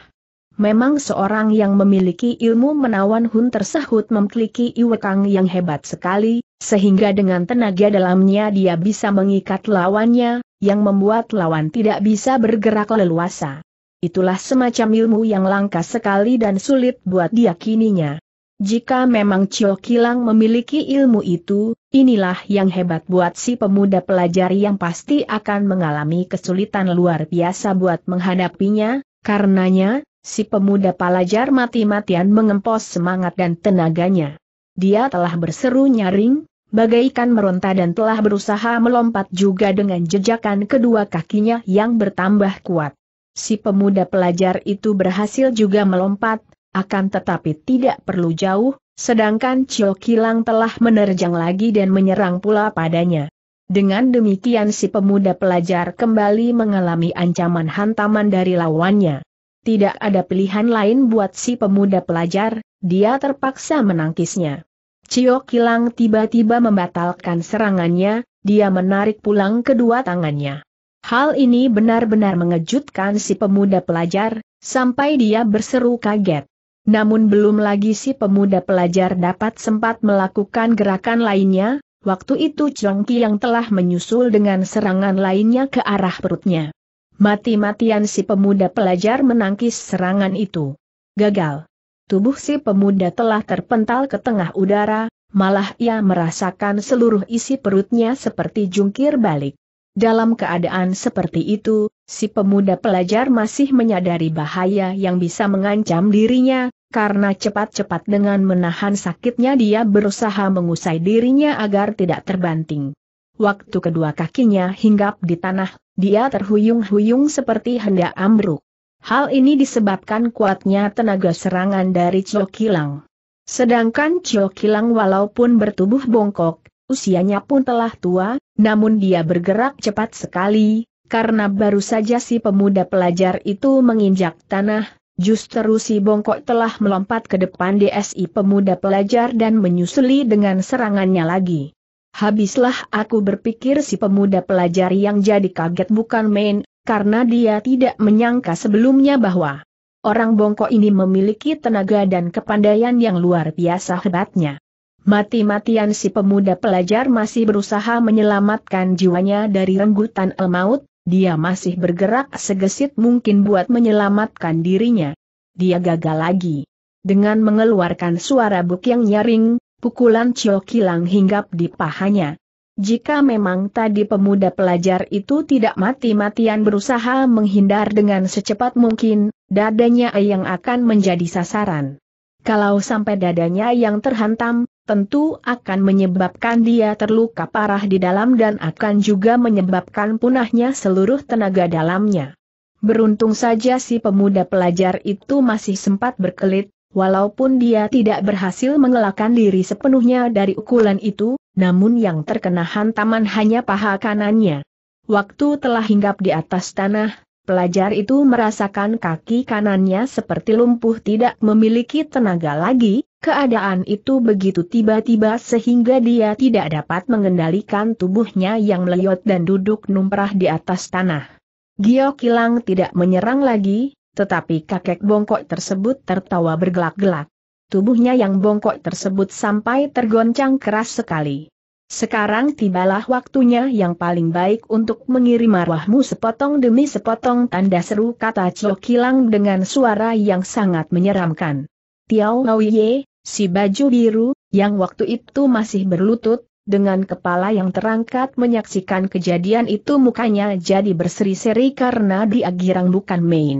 Speaker 1: Memang seorang yang memiliki ilmu menawan hun tersahut memiliki iwekang yang hebat sekali, sehingga dengan tenaga dalamnya dia bisa mengikat lawannya, yang membuat lawan tidak bisa bergerak leluasa. Itulah semacam ilmu yang langka sekali dan sulit buat diakininya. Jika memang Cio Kilang memiliki ilmu itu, inilah yang hebat buat si pemuda pelajar yang pasti akan mengalami kesulitan luar biasa buat menghadapinya, karenanya, si pemuda pelajar mati-matian mengempos semangat dan tenaganya. Dia telah berseru nyaring, bagaikan meronta dan telah berusaha melompat juga dengan jejakan kedua kakinya yang bertambah kuat. Si pemuda pelajar itu berhasil juga melompat, akan tetapi tidak perlu jauh, sedangkan Chio Kilang telah menerjang lagi dan menyerang pula padanya. Dengan demikian si pemuda pelajar kembali mengalami ancaman hantaman dari lawannya. Tidak ada pilihan lain buat si pemuda pelajar, dia terpaksa menangkisnya. Chio Kilang tiba-tiba membatalkan serangannya, dia menarik pulang kedua tangannya. Hal ini benar-benar mengejutkan si pemuda pelajar, sampai dia berseru kaget. Namun belum lagi si pemuda pelajar dapat sempat melakukan gerakan lainnya, waktu itu Chongki yang telah menyusul dengan serangan lainnya ke arah perutnya. Mati-matian si pemuda pelajar menangkis serangan itu. Gagal. Tubuh si pemuda telah terpental ke tengah udara, malah ia merasakan seluruh isi perutnya seperti jungkir balik. Dalam keadaan seperti itu, si pemuda pelajar masih menyadari bahaya yang bisa mengancam dirinya, karena cepat-cepat dengan menahan sakitnya dia berusaha mengusai dirinya agar tidak terbanting. Waktu kedua kakinya hinggap di tanah, dia terhuyung-huyung seperti hendak ambruk. Hal ini disebabkan kuatnya tenaga serangan dari Chokilang. Sedangkan Chokilang walaupun bertubuh bongkok, usianya pun telah tua, namun dia bergerak cepat sekali, karena baru saja si pemuda pelajar itu menginjak tanah, justru si bongkok telah melompat ke depan DSI pemuda pelajar dan menyusuli dengan serangannya lagi. Habislah aku berpikir si pemuda pelajar yang jadi kaget bukan main, karena dia tidak menyangka sebelumnya bahwa Orang bongkok ini memiliki tenaga dan kepandaian yang luar biasa hebatnya. Mati-matian si pemuda pelajar masih berusaha menyelamatkan jiwanya dari renggutan el-maut, dia masih bergerak segesit mungkin buat menyelamatkan dirinya. Dia gagal lagi. Dengan mengeluarkan suara buk yang nyaring, pukulan Cio Kilang hinggap di pahanya. Jika memang tadi pemuda pelajar itu tidak mati-matian berusaha menghindar dengan secepat mungkin, dadanya yang akan menjadi sasaran. Kalau sampai dadanya yang terhantam, tentu akan menyebabkan dia terluka parah di dalam dan akan juga menyebabkan punahnya seluruh tenaga dalamnya. Beruntung saja si pemuda pelajar itu masih sempat berkelit, walaupun dia tidak berhasil mengelakkan diri sepenuhnya dari ukulan itu, namun yang terkena hantaman hanya paha kanannya. Waktu telah hinggap di atas tanah, Pelajar itu merasakan kaki kanannya seperti lumpuh tidak memiliki tenaga lagi, keadaan itu begitu tiba-tiba sehingga dia tidak dapat mengendalikan tubuhnya yang meliot dan duduk numprah di atas tanah. Gio Kilang tidak menyerang lagi, tetapi kakek bongkok tersebut tertawa bergelak-gelak. Tubuhnya yang bongkok tersebut sampai tergoncang keras sekali. Sekarang tibalah waktunya yang paling baik untuk mengirim arwahmu sepotong demi sepotong tanda seru kata Cio Kilang dengan suara yang sangat menyeramkan. Tiao Ye, si baju biru, yang waktu itu masih berlutut, dengan kepala yang terangkat menyaksikan kejadian itu mukanya jadi berseri-seri karena dia girang bukan main.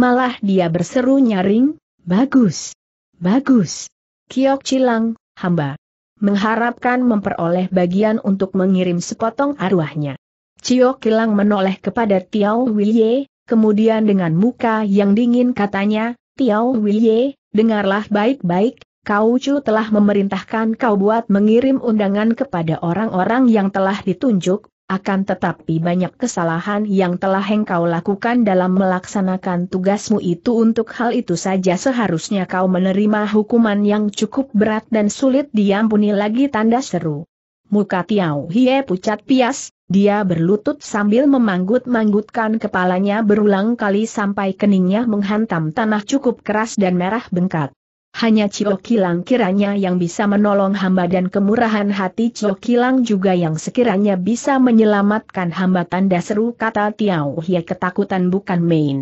Speaker 1: Malah dia berseru nyaring, bagus, bagus, kiok cilang, hamba mengharapkan memperoleh bagian untuk mengirim sepotong arwahnya. Cio Kilang menoleh kepada Tiao Wilye, kemudian dengan muka yang dingin katanya, Tiao Wilye, dengarlah baik-baik, Kau Chu telah memerintahkan kau buat mengirim undangan kepada orang-orang yang telah ditunjuk, akan tetapi banyak kesalahan yang telah engkau lakukan dalam melaksanakan tugasmu itu untuk hal itu saja seharusnya kau menerima hukuman yang cukup berat dan sulit diampuni lagi tanda seru. Muka Tiau Hie pucat pias, dia berlutut sambil memanggut-manggutkan kepalanya berulang kali sampai keningnya menghantam tanah cukup keras dan merah bengkak hanya Cio Kilang kiranya yang bisa menolong hamba dan kemurahan hati Cio Kilang juga yang sekiranya bisa menyelamatkan hamba tanda seru kata Tiao Hia ketakutan bukan main.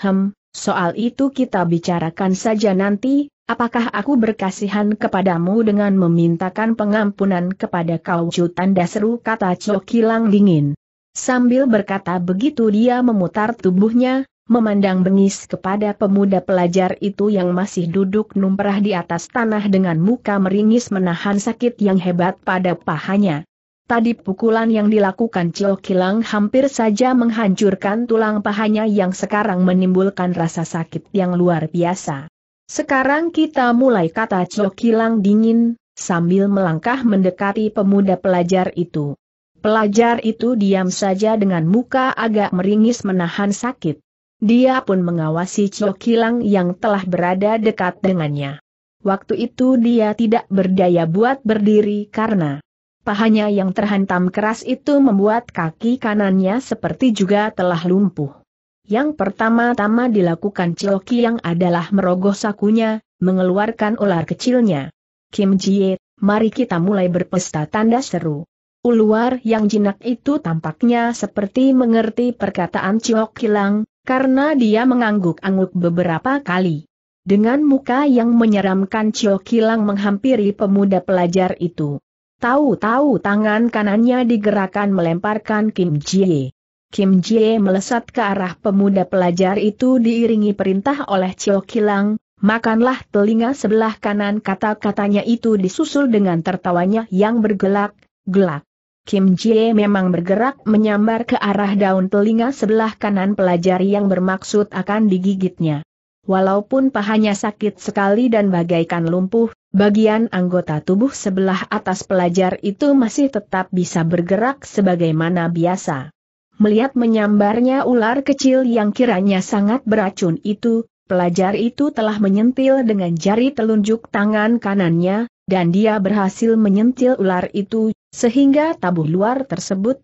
Speaker 1: Hem, soal itu kita bicarakan saja nanti, apakah aku berkasihan kepadamu dengan memintakan pengampunan kepada kau Cio tanda seru kata Cio Kilang dingin. Sambil berkata begitu dia memutar tubuhnya, memandang bengis kepada pemuda pelajar itu yang masih duduk numprah di atas tanah dengan muka meringis menahan sakit yang hebat pada pahanya. Tadi pukulan yang dilakukan Cio Kilang hampir saja menghancurkan tulang pahanya yang sekarang menimbulkan rasa sakit yang luar biasa. Sekarang kita mulai kata Cio Kilang dingin, sambil melangkah mendekati pemuda pelajar itu. Pelajar itu diam saja dengan muka agak meringis menahan sakit. Dia pun mengawasi Cio Kilang yang telah berada dekat dengannya. Waktu itu dia tidak berdaya buat berdiri karena pahanya yang terhantam keras itu membuat kaki kanannya seperti juga telah lumpuh. Yang pertama-tama dilakukan Cio Kilang adalah merogoh sakunya, mengeluarkan ular kecilnya. Kim Jie, mari kita mulai berpesta tanda seru. Ular yang jinak itu tampaknya seperti mengerti perkataan Ciok Kilang, karena dia mengangguk-angguk beberapa kali. Dengan muka yang menyeramkan Cio Kilang menghampiri pemuda pelajar itu. Tahu-tahu tangan kanannya digerakkan melemparkan Kim Jie. Kim Jie melesat ke arah pemuda pelajar itu diiringi perintah oleh Cio Kilang, makanlah telinga sebelah kanan kata-katanya itu disusul dengan tertawanya yang bergelak, gelak. Kim Jie memang bergerak menyambar ke arah daun telinga sebelah kanan pelajar yang bermaksud akan digigitnya. Walaupun pahanya sakit sekali dan bagaikan lumpuh, bagian anggota tubuh sebelah atas pelajar itu masih tetap bisa bergerak sebagaimana biasa. Melihat menyambarnya ular kecil yang kiranya sangat beracun itu, pelajar itu telah menyentil dengan jari telunjuk tangan kanannya, dan dia berhasil menyentil ular itu sehingga tabuh luar tersebut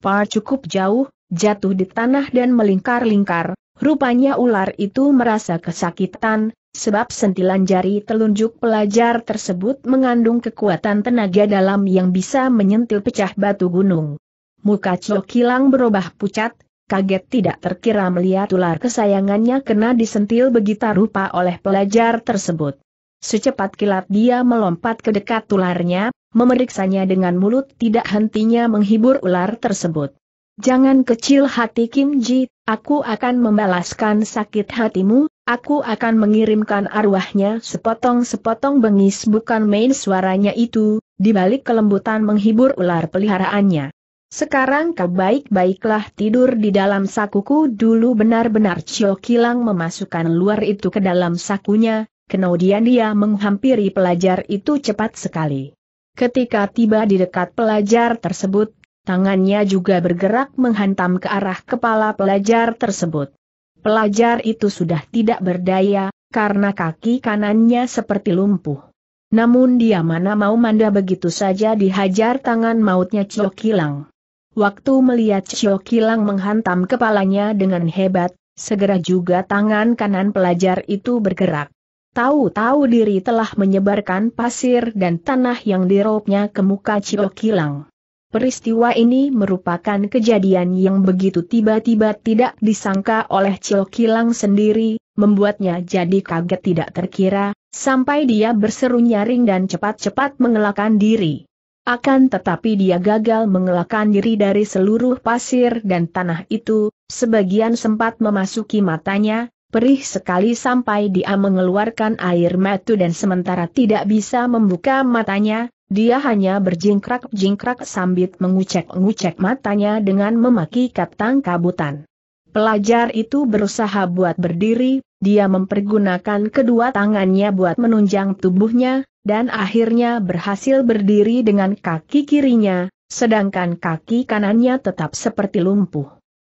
Speaker 1: par cukup jauh, jatuh di tanah dan melingkar-lingkar, rupanya ular itu merasa kesakitan, sebab sentilan jari telunjuk pelajar tersebut mengandung kekuatan tenaga dalam yang bisa menyentil pecah batu gunung. Muka Cokilang berubah pucat, kaget tidak terkira melihat ular kesayangannya kena disentil begitu rupa oleh pelajar tersebut. Secepat kilat dia melompat ke dekat ularnya, memeriksanya dengan mulut tidak hentinya menghibur ular tersebut. Jangan kecil hati Kim Ji, aku akan membalaskan sakit hatimu, aku akan mengirimkan arwahnya sepotong-sepotong bengis bukan main suaranya itu, dibalik kelembutan menghibur ular peliharaannya. Sekarang kau baik-baiklah tidur di dalam sakuku dulu benar-benar Cio Kilang memasukkan luar itu ke dalam sakunya, kemudian dia menghampiri pelajar itu cepat sekali. Ketika tiba di dekat pelajar tersebut, tangannya juga bergerak menghantam ke arah kepala pelajar tersebut. Pelajar itu sudah tidak berdaya, karena kaki kanannya seperti lumpuh. Namun dia mana mau manda begitu saja dihajar tangan mautnya Cio Kilang. Waktu melihat Cio Kilang menghantam kepalanya dengan hebat, segera juga tangan kanan pelajar itu bergerak. Tahu-tahu diri telah menyebarkan pasir dan tanah yang diropnya ke muka Cio Kilang. Peristiwa ini merupakan kejadian yang begitu tiba-tiba tidak disangka oleh Cio Kilang sendiri, membuatnya jadi kaget tidak terkira, sampai dia berseru nyaring dan cepat-cepat mengelakkan diri. Akan tetapi dia gagal mengelakkan diri dari seluruh pasir dan tanah itu, sebagian sempat memasuki matanya, Perih sekali sampai dia mengeluarkan air mata dan sementara tidak bisa membuka matanya, dia hanya berjingkrak-jingkrak sambil mengucek-ngucek matanya dengan memaki katang kabutan. Pelajar itu berusaha buat berdiri, dia mempergunakan kedua tangannya buat menunjang tubuhnya, dan akhirnya berhasil berdiri dengan kaki kirinya, sedangkan kaki kanannya tetap seperti lumpuh.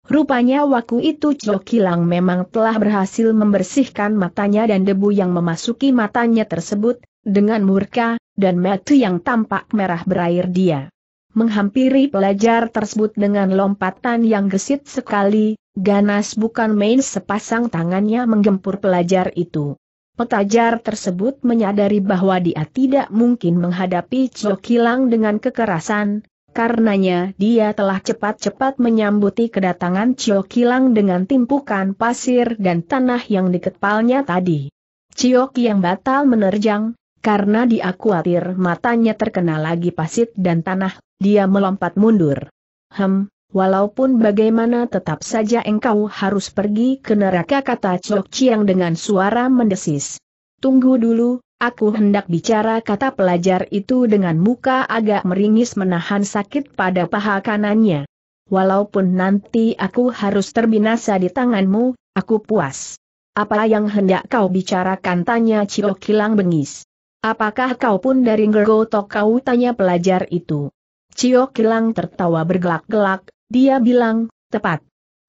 Speaker 1: Rupanya waktu itu Cho Kilang memang telah berhasil membersihkan matanya dan debu yang memasuki matanya tersebut, dengan murka, dan mata yang tampak merah berair dia. Menghampiri pelajar tersebut dengan lompatan yang gesit sekali, ganas bukan main sepasang tangannya menggempur pelajar itu. Petajar tersebut menyadari bahwa dia tidak mungkin menghadapi Cho Kilang dengan kekerasan, Karenanya dia telah cepat-cepat menyambuti kedatangan Cio Kilang dengan timpukan pasir dan tanah yang dikepalnya tadi. Cio yang batal menerjang, karena dia khawatir matanya terkena lagi pasir dan tanah, dia melompat mundur. Hem, walaupun bagaimana tetap saja engkau harus pergi ke neraka kata Cio Chiang dengan suara mendesis. Tunggu dulu, Aku hendak bicara kata pelajar itu dengan muka agak meringis menahan sakit pada paha kanannya. Walaupun nanti aku harus terbinasa di tanganmu, aku puas. Apa yang hendak kau bicarakan tanya Cio Kilang bengis. Apakah kau pun dari Ngergo kau tanya pelajar itu. Cio Kilang tertawa bergelak-gelak, dia bilang, tepat.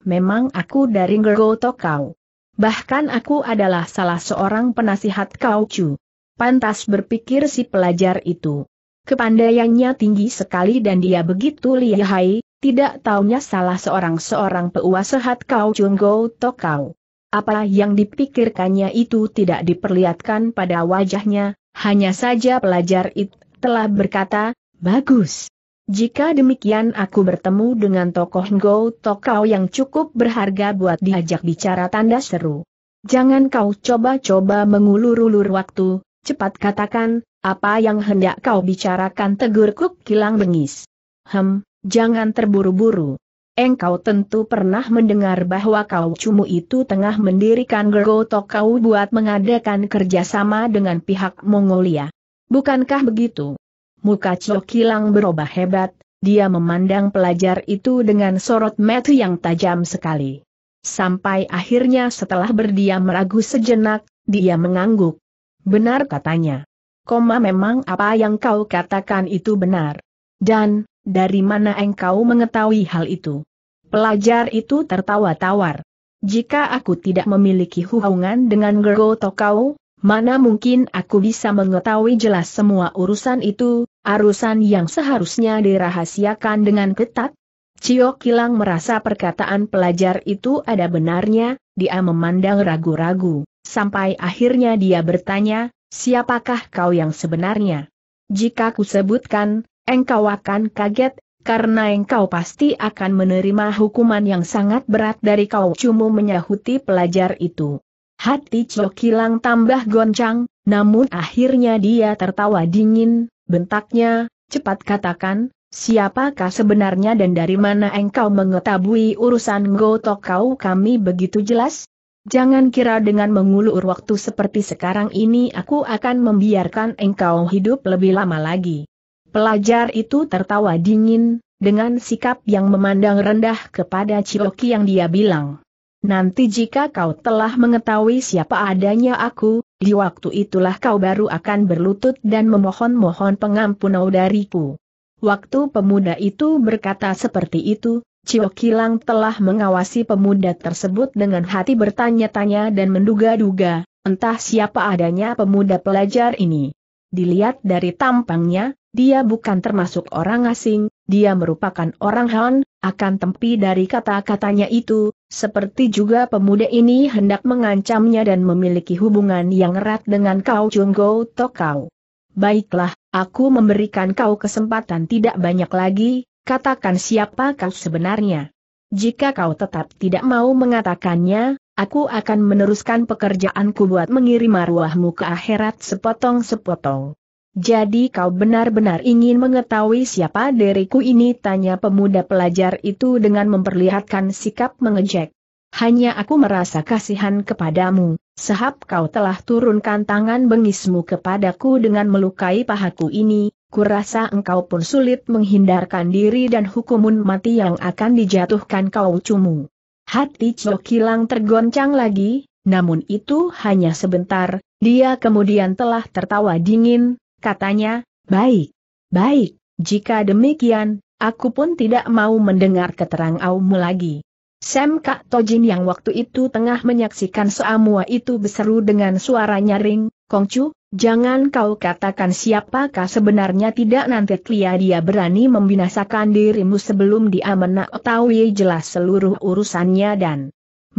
Speaker 1: Memang aku dari Ngergo kau. Bahkan aku adalah salah seorang penasihat kau cu pantas berpikir si pelajar itu. Kepandaiannya tinggi sekali dan dia begitu lihai, tidak taunya salah seorang-seorang sehat kau cunggo tokau. Apa yang dipikirkannya itu tidak diperlihatkan pada wajahnya, hanya saja pelajar itu telah berkata, bagus. Jika demikian aku bertemu dengan tokoh Ngo Tokau yang cukup berharga buat diajak bicara tanda seru. Jangan kau coba-coba mengulur-ulur waktu, cepat katakan, apa yang hendak kau bicarakan tegur Kuk Kilang bengis. Hem, jangan terburu-buru. Engkau tentu pernah mendengar bahwa kau cumu itu tengah mendirikan gergotok kau buat mengadakan kerjasama dengan pihak Mongolia. Bukankah begitu? Muka Cok Kilang berubah hebat, dia memandang pelajar itu dengan sorot mata yang tajam sekali. Sampai akhirnya setelah berdiam ragu sejenak, dia mengangguk. Benar katanya. Koma memang apa yang kau katakan itu benar. Dan, dari mana engkau mengetahui hal itu? Pelajar itu tertawa tawar. Jika aku tidak memiliki hubungan dengan Gergo Tokau, mana mungkin aku bisa mengetahui jelas semua urusan itu, arusan yang seharusnya dirahasiakan dengan ketat? Cio Kilang merasa perkataan pelajar itu ada benarnya, dia memandang ragu-ragu sampai akhirnya dia bertanya, siapakah kau yang sebenarnya? Jika kusebutkan, engkau akan kaget, karena engkau pasti akan menerima hukuman yang sangat berat dari kau cumu menyahuti pelajar itu. Hati Cokilang tambah goncang, namun akhirnya dia tertawa dingin, bentaknya, cepat katakan, siapakah sebenarnya dan dari mana engkau mengetahui urusan gotok kau kami begitu jelas? Jangan kira dengan mengulur waktu seperti sekarang ini aku akan membiarkan engkau hidup lebih lama lagi. Pelajar itu tertawa dingin, dengan sikap yang memandang rendah kepada Cioki yang dia bilang. Nanti jika kau telah mengetahui siapa adanya aku, di waktu itulah kau baru akan berlutut dan memohon-mohon pengampunau dariku. Waktu pemuda itu berkata seperti itu, Cio Kilang telah mengawasi pemuda tersebut dengan hati bertanya-tanya dan menduga-duga, entah siapa adanya pemuda pelajar ini. Dilihat dari tampangnya, dia bukan termasuk orang asing, dia merupakan orang Han, akan tempi dari kata-katanya itu, seperti juga pemuda ini hendak mengancamnya dan memiliki hubungan yang erat dengan Kau Chunggo Tokau. Baiklah, aku memberikan kau kesempatan tidak banyak lagi, Katakan siapa kau sebenarnya. Jika kau tetap tidak mau mengatakannya, aku akan meneruskan pekerjaanku buat mengirim arwahmu ke akhirat sepotong-sepotong. Jadi kau benar-benar ingin mengetahui siapa diriku ini? Tanya pemuda pelajar itu dengan memperlihatkan sikap mengejek. Hanya aku merasa kasihan kepadamu, Sehab kau telah turunkan tangan bengismu kepadaku dengan melukai pahaku ini, kurasa engkau pun sulit menghindarkan diri dan hukumun mati yang akan dijatuhkan kau cumu. Hati Cho Kilang tergoncang lagi, namun itu hanya sebentar, dia kemudian telah tertawa dingin, katanya, baik, baik, jika demikian, aku pun tidak mau mendengar aumu lagi. Sam Kak Tojin yang waktu itu tengah menyaksikan seamua itu berseru dengan suara nyaring, Kongcu, Jangan kau katakan siapakah sebenarnya tidak nanti Tia dia berani membinasakan dirimu sebelum dia mengetahui jelas seluruh urusannya dan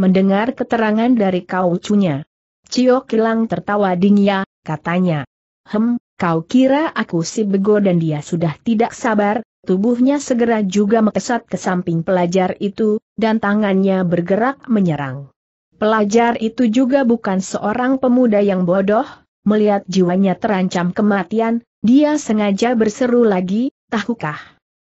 Speaker 1: mendengar keterangan dari kau cunya. Cio Kilang tertawa dingin ya katanya. Hem, kau kira aku si bego dan dia sudah tidak sabar, tubuhnya segera juga mekesat ke samping pelajar itu, dan tangannya bergerak menyerang. Pelajar itu juga bukan seorang pemuda yang bodoh, melihat jiwanya terancam kematian, dia sengaja berseru lagi, tahukah?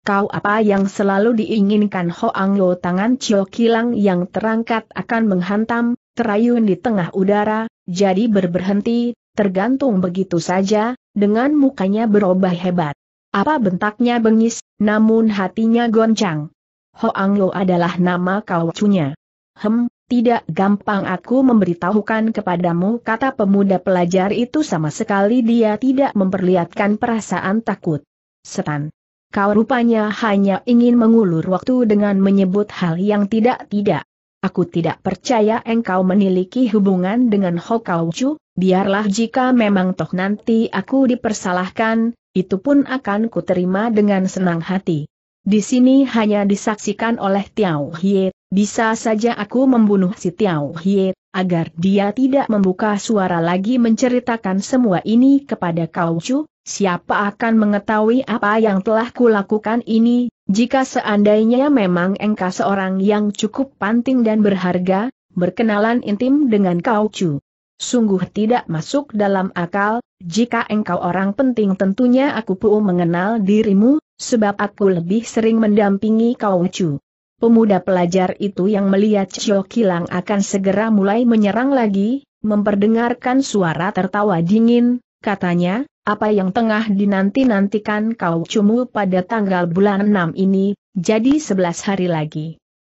Speaker 1: Kau apa yang selalu diinginkan Hoang Lo tangan Cio Kilang yang terangkat akan menghantam, terayun di tengah udara, jadi berberhenti, tergantung begitu saja, dengan mukanya berubah hebat. Apa bentaknya bengis, namun hatinya goncang. Hoang Lo adalah nama kawacunya. Hem, tidak gampang aku memberitahukan kepadamu kata pemuda pelajar itu sama sekali dia tidak memperlihatkan perasaan takut. Setan. Kau rupanya hanya ingin mengulur waktu dengan menyebut hal yang tidak-tidak. Aku tidak percaya engkau memiliki hubungan dengan Hokauchu, biarlah jika memang toh nanti aku dipersalahkan, itu pun akan kuterima dengan senang hati. Di sini hanya disaksikan oleh Tiao Hie bisa saja aku membunuh si Tiao Hie, agar dia tidak membuka suara lagi menceritakan semua ini kepada Kau Chu, siapa akan mengetahui apa yang telah kulakukan ini, jika seandainya memang engkau seorang yang cukup panting dan berharga, berkenalan intim dengan Kau Chu. Sungguh tidak masuk dalam akal, jika engkau orang penting tentunya aku pun mengenal dirimu, sebab aku lebih sering mendampingi Kau Chu. Pemuda pelajar itu yang melihat Cio Kilang akan segera mulai menyerang lagi, memperdengarkan suara tertawa dingin, katanya, apa yang tengah dinanti-nantikan kau cumu pada tanggal bulan 6 ini, jadi 11 hari lagi.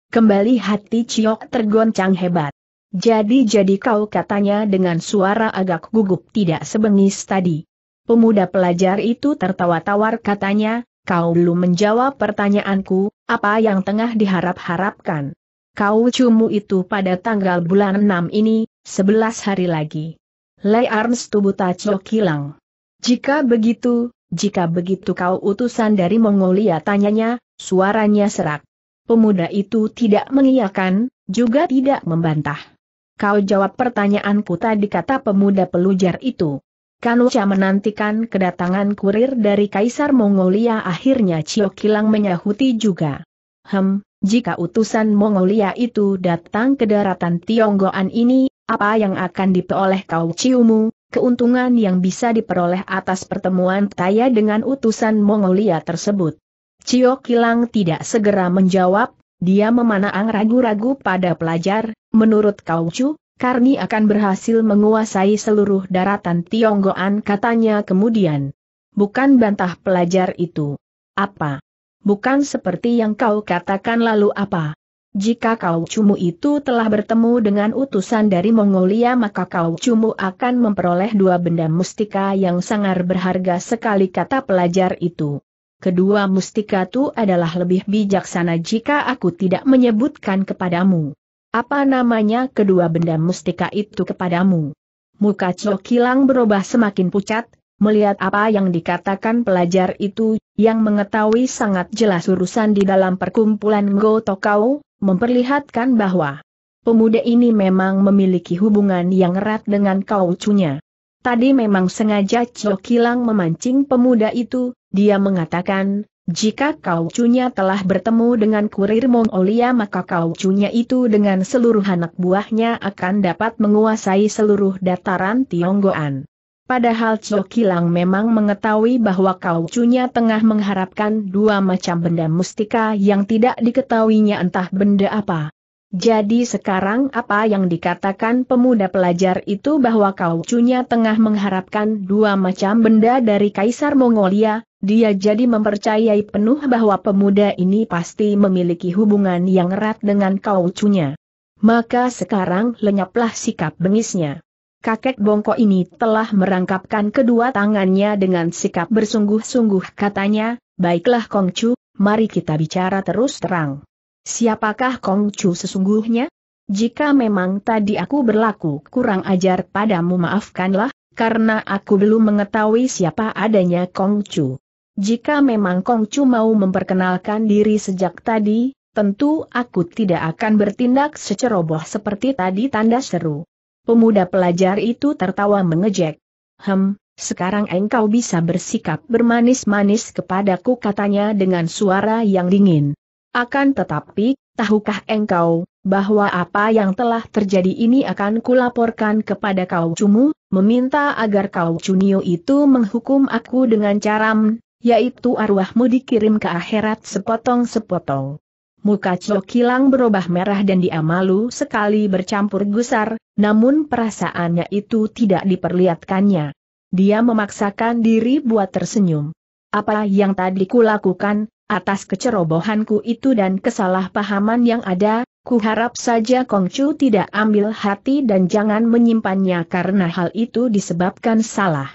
Speaker 1: Kembali hati Cio tergoncang hebat. Jadi-jadi kau katanya dengan suara agak gugup tidak sebengis tadi. Pemuda pelajar itu tertawa tawar katanya, kau belum menjawab pertanyaanku, apa yang tengah diharap-harapkan? Kau cumu itu pada tanggal bulan 6 ini, 11 hari lagi. Lei Arms tubuh Chok hilang. Jika begitu, jika begitu kau utusan dari Mongolia tanyanya, suaranya serak. Pemuda itu tidak mengiyakan, juga tidak membantah. Kau jawab pertanyaanku tadi kata pemuda pelujar itu. Kanucha menantikan kedatangan kurir dari Kaisar Mongolia akhirnya Cio Kilang menyahuti juga. Hem, jika utusan Mongolia itu datang ke daratan Tionggoan ini, apa yang akan diperoleh kau ciumu, keuntungan yang bisa diperoleh atas pertemuan Taya dengan utusan Mongolia tersebut. Cio Kilang tidak segera menjawab, dia memanah ragu-ragu pada pelajar, menurut kau Karni akan berhasil menguasai seluruh daratan Tionggoan katanya kemudian. Bukan bantah pelajar itu. Apa? Bukan seperti yang kau katakan lalu apa? Jika kau cumu itu telah bertemu dengan utusan dari Mongolia maka kau cumu akan memperoleh dua benda mustika yang sangat berharga sekali kata pelajar itu. Kedua mustika itu adalah lebih bijaksana jika aku tidak menyebutkan kepadamu. Apa namanya kedua benda mustika itu kepadamu? Muka Cho Kilang berubah semakin pucat, melihat apa yang dikatakan pelajar itu, yang mengetahui sangat jelas urusan di dalam perkumpulan Go Tokau, memperlihatkan bahwa pemuda ini memang memiliki hubungan yang erat dengan kaucunya. Tadi memang sengaja Cho Kilang memancing pemuda itu, dia mengatakan, jika kau cunya telah bertemu dengan kurir Mongolia maka kau cunya itu dengan seluruh anak buahnya akan dapat menguasai seluruh dataran Tionggoan. Padahal Cio Kilang memang mengetahui bahwa kau cunya tengah mengharapkan dua macam benda mustika yang tidak diketahuinya entah benda apa. Jadi sekarang apa yang dikatakan pemuda pelajar itu bahwa kau cunya tengah mengharapkan dua macam benda dari Kaisar Mongolia, dia jadi mempercayai penuh bahwa pemuda ini pasti memiliki hubungan yang erat dengan kaucunya. Maka sekarang lenyaplah sikap bengisnya. Kakek bongkok ini telah merangkapkan kedua tangannya dengan sikap bersungguh-sungguh katanya, baiklah Kongcu, mari kita bicara terus terang. Siapakah Kongcu sesungguhnya? Jika memang tadi aku berlaku kurang ajar padamu maafkanlah, karena aku belum mengetahui siapa adanya Kongcu. Jika memang Kongcu mau memperkenalkan diri sejak tadi, tentu aku tidak akan bertindak seceroboh seperti tadi tanda seru. Pemuda pelajar itu tertawa mengejek. Hem, sekarang engkau bisa bersikap bermanis-manis kepadaku katanya dengan suara yang dingin. Akan tetapi, tahukah engkau, bahwa apa yang telah terjadi ini akan kulaporkan kepada kau cumu, meminta agar kau cunio itu menghukum aku dengan cara yaitu arwahmu dikirim ke akhirat sepotong-sepotong. Muka Kilang berubah merah dan dia malu sekali bercampur gusar, namun perasaannya itu tidak diperlihatkannya. Dia memaksakan diri buat tersenyum. Apa yang tadi kulakukan, atas kecerobohanku itu dan kesalahpahaman yang ada, kuharap saja Kongcu tidak ambil hati dan jangan menyimpannya karena hal itu disebabkan salah.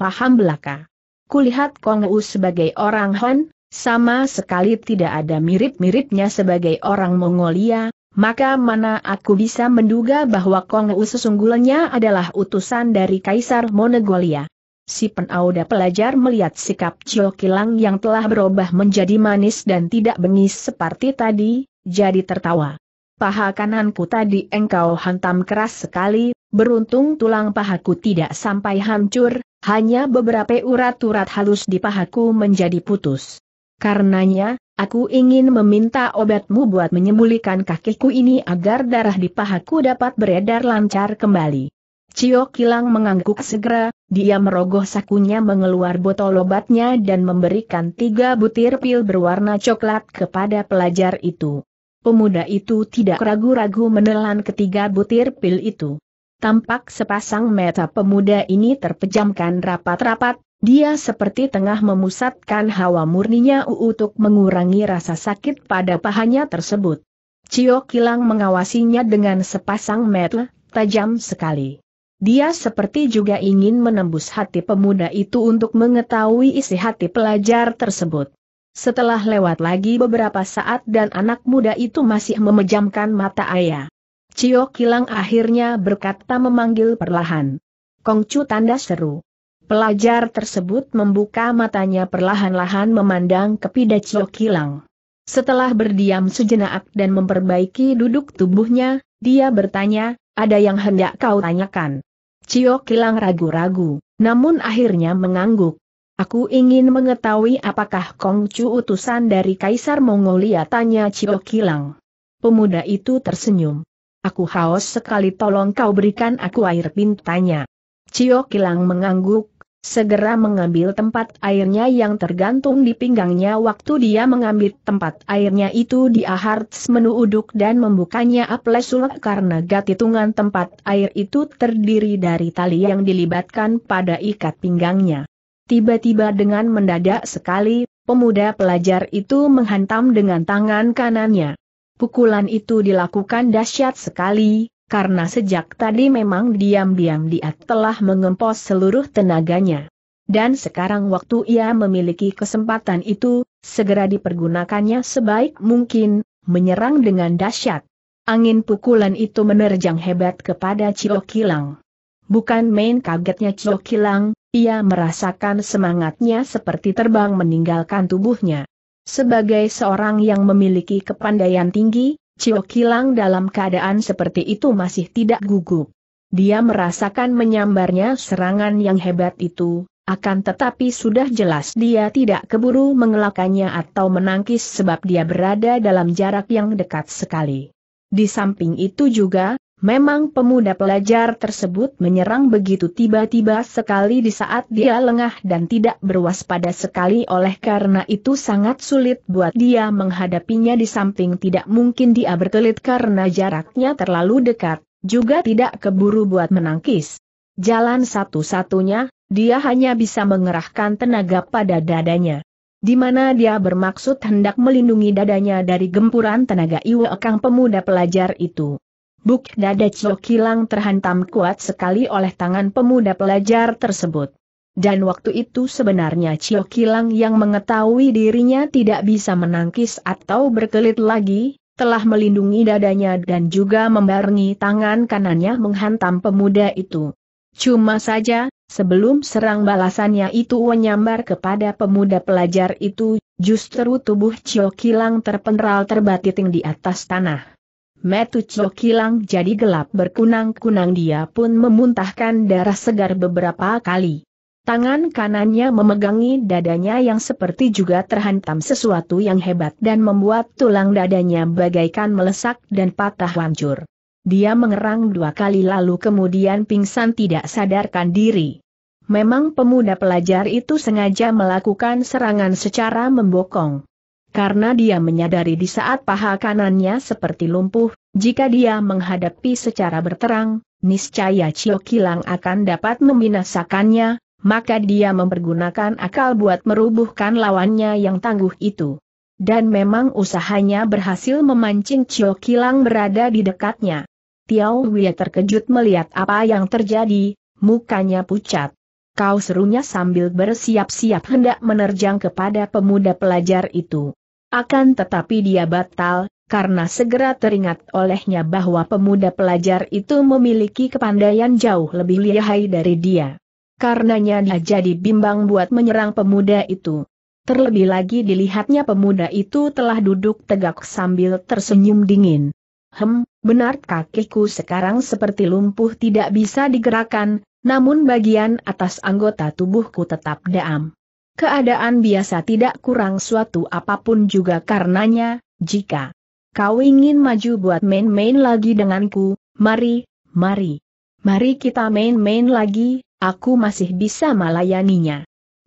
Speaker 1: Paham belaka. Kulihat Kong U sebagai orang Han, sama sekali tidak ada mirip-miripnya sebagai orang Mongolia, maka mana aku bisa menduga bahwa Kong U sesungguhnya adalah utusan dari Kaisar Mongolia. Si penauda pelajar melihat sikap Cio Kilang yang telah berubah menjadi manis dan tidak bengis seperti tadi, jadi tertawa. Paha kananku tadi engkau hantam keras sekali, beruntung tulang pahaku tidak sampai hancur, hanya beberapa urat-urat halus di pahaku menjadi putus. Karenanya, aku ingin meminta obatmu buat menyembulikan kakiku ini agar darah di pahaku dapat beredar lancar kembali. Cio Kilang mengangguk segera, dia merogoh sakunya mengeluar botol obatnya dan memberikan tiga butir pil berwarna coklat kepada pelajar itu. Pemuda itu tidak ragu-ragu menelan ketiga butir pil itu. Tampak sepasang mata pemuda ini terpejamkan rapat-rapat, dia seperti tengah memusatkan hawa murninya untuk mengurangi rasa sakit pada pahanya tersebut. Cio Kilang mengawasinya dengan sepasang mata, tajam sekali. Dia seperti juga ingin menembus hati pemuda itu untuk mengetahui isi hati pelajar tersebut. Setelah lewat lagi beberapa saat dan anak muda itu masih memejamkan mata ayah. Cio Kilang akhirnya berkata memanggil perlahan. Kongcu tanda seru. Pelajar tersebut membuka matanya perlahan-lahan memandang kepada Cio Kilang. Setelah berdiam sejenak dan memperbaiki duduk tubuhnya, dia bertanya, ada yang hendak kau tanyakan. Cio Kilang ragu-ragu, namun akhirnya mengangguk. Aku ingin mengetahui apakah Kongcu utusan dari Kaisar Mongolia tanya Cio Kilang. Pemuda itu tersenyum. Aku haus sekali tolong kau berikan aku air pintanya. Cio Kilang mengangguk, segera mengambil tempat airnya yang tergantung di pinggangnya waktu dia mengambil tempat airnya itu dia menu uduk dan membukanya aplesulak karena gatitungan tempat air itu terdiri dari tali yang dilibatkan pada ikat pinggangnya. Tiba-tiba dengan mendadak sekali, pemuda pelajar itu menghantam dengan tangan kanannya. Pukulan itu dilakukan dahsyat sekali, karena sejak tadi memang diam-diam dia telah mengempos seluruh tenaganya. Dan sekarang waktu ia memiliki kesempatan itu, segera dipergunakannya sebaik mungkin, menyerang dengan dahsyat. Angin pukulan itu menerjang hebat kepada Cio Kilang. Bukan main kagetnya Cio Kilang, ia merasakan semangatnya seperti terbang meninggalkan tubuhnya. Sebagai seorang yang memiliki kepandaian tinggi, Cio Kilang dalam keadaan seperti itu masih tidak gugup. Dia merasakan menyambarnya serangan yang hebat itu, akan tetapi sudah jelas dia tidak keburu mengelakannya atau menangkis sebab dia berada dalam jarak yang dekat sekali. Di samping itu juga, Memang pemuda pelajar tersebut menyerang begitu tiba-tiba sekali di saat dia lengah dan tidak berwaspada sekali oleh karena itu sangat sulit buat dia menghadapinya di samping tidak mungkin dia berkelit karena jaraknya terlalu dekat, juga tidak keburu buat menangkis. Jalan satu-satunya, dia hanya bisa mengerahkan tenaga pada dadanya di mana dia bermaksud hendak melindungi dadanya dari gempuran tenaga Iwe pemuda pelajar itu. Buk dada Cio Kilang terhantam kuat sekali oleh tangan pemuda pelajar tersebut. Dan waktu itu sebenarnya Cio Kilang yang mengetahui dirinya tidak bisa menangkis atau berkelit lagi, telah melindungi dadanya dan juga membarengi tangan kanannya menghantam pemuda itu. Cuma saja, sebelum serang balasannya itu menyambar kepada pemuda pelajar itu, justru tubuh Cio Kilang terpental terbatiting di atas tanah. Metucho kilang jadi gelap berkunang-kunang dia pun memuntahkan darah segar beberapa kali. Tangan kanannya memegangi dadanya yang seperti juga terhantam sesuatu yang hebat dan membuat tulang dadanya bagaikan melesak dan patah hancur. Dia mengerang dua kali lalu kemudian pingsan tidak sadarkan diri. Memang pemuda pelajar itu sengaja melakukan serangan secara membokong karena dia menyadari di saat paha kanannya seperti lumpuh, jika dia menghadapi secara berterang, niscaya Cio Kilang akan dapat membinasakannya, maka dia mempergunakan akal buat merubuhkan lawannya yang tangguh itu. Dan memang usahanya berhasil memancing Cio Kilang berada di dekatnya. Tiau Wei terkejut melihat apa yang terjadi, mukanya pucat. Kau serunya sambil bersiap-siap hendak menerjang kepada pemuda pelajar itu. Akan tetapi dia batal, karena segera teringat olehnya bahwa pemuda pelajar itu memiliki kepandaian jauh lebih lihai dari dia. Karenanya dia jadi bimbang buat menyerang pemuda itu. Terlebih lagi dilihatnya pemuda itu telah duduk tegak sambil tersenyum dingin. Hem, benar kakiku sekarang seperti lumpuh tidak bisa digerakkan, namun bagian atas anggota tubuhku tetap daam. Keadaan biasa tidak kurang suatu apapun juga karenanya, jika kau ingin maju buat main-main lagi denganku, mari, mari. Mari kita main-main lagi, aku masih bisa melayaninya.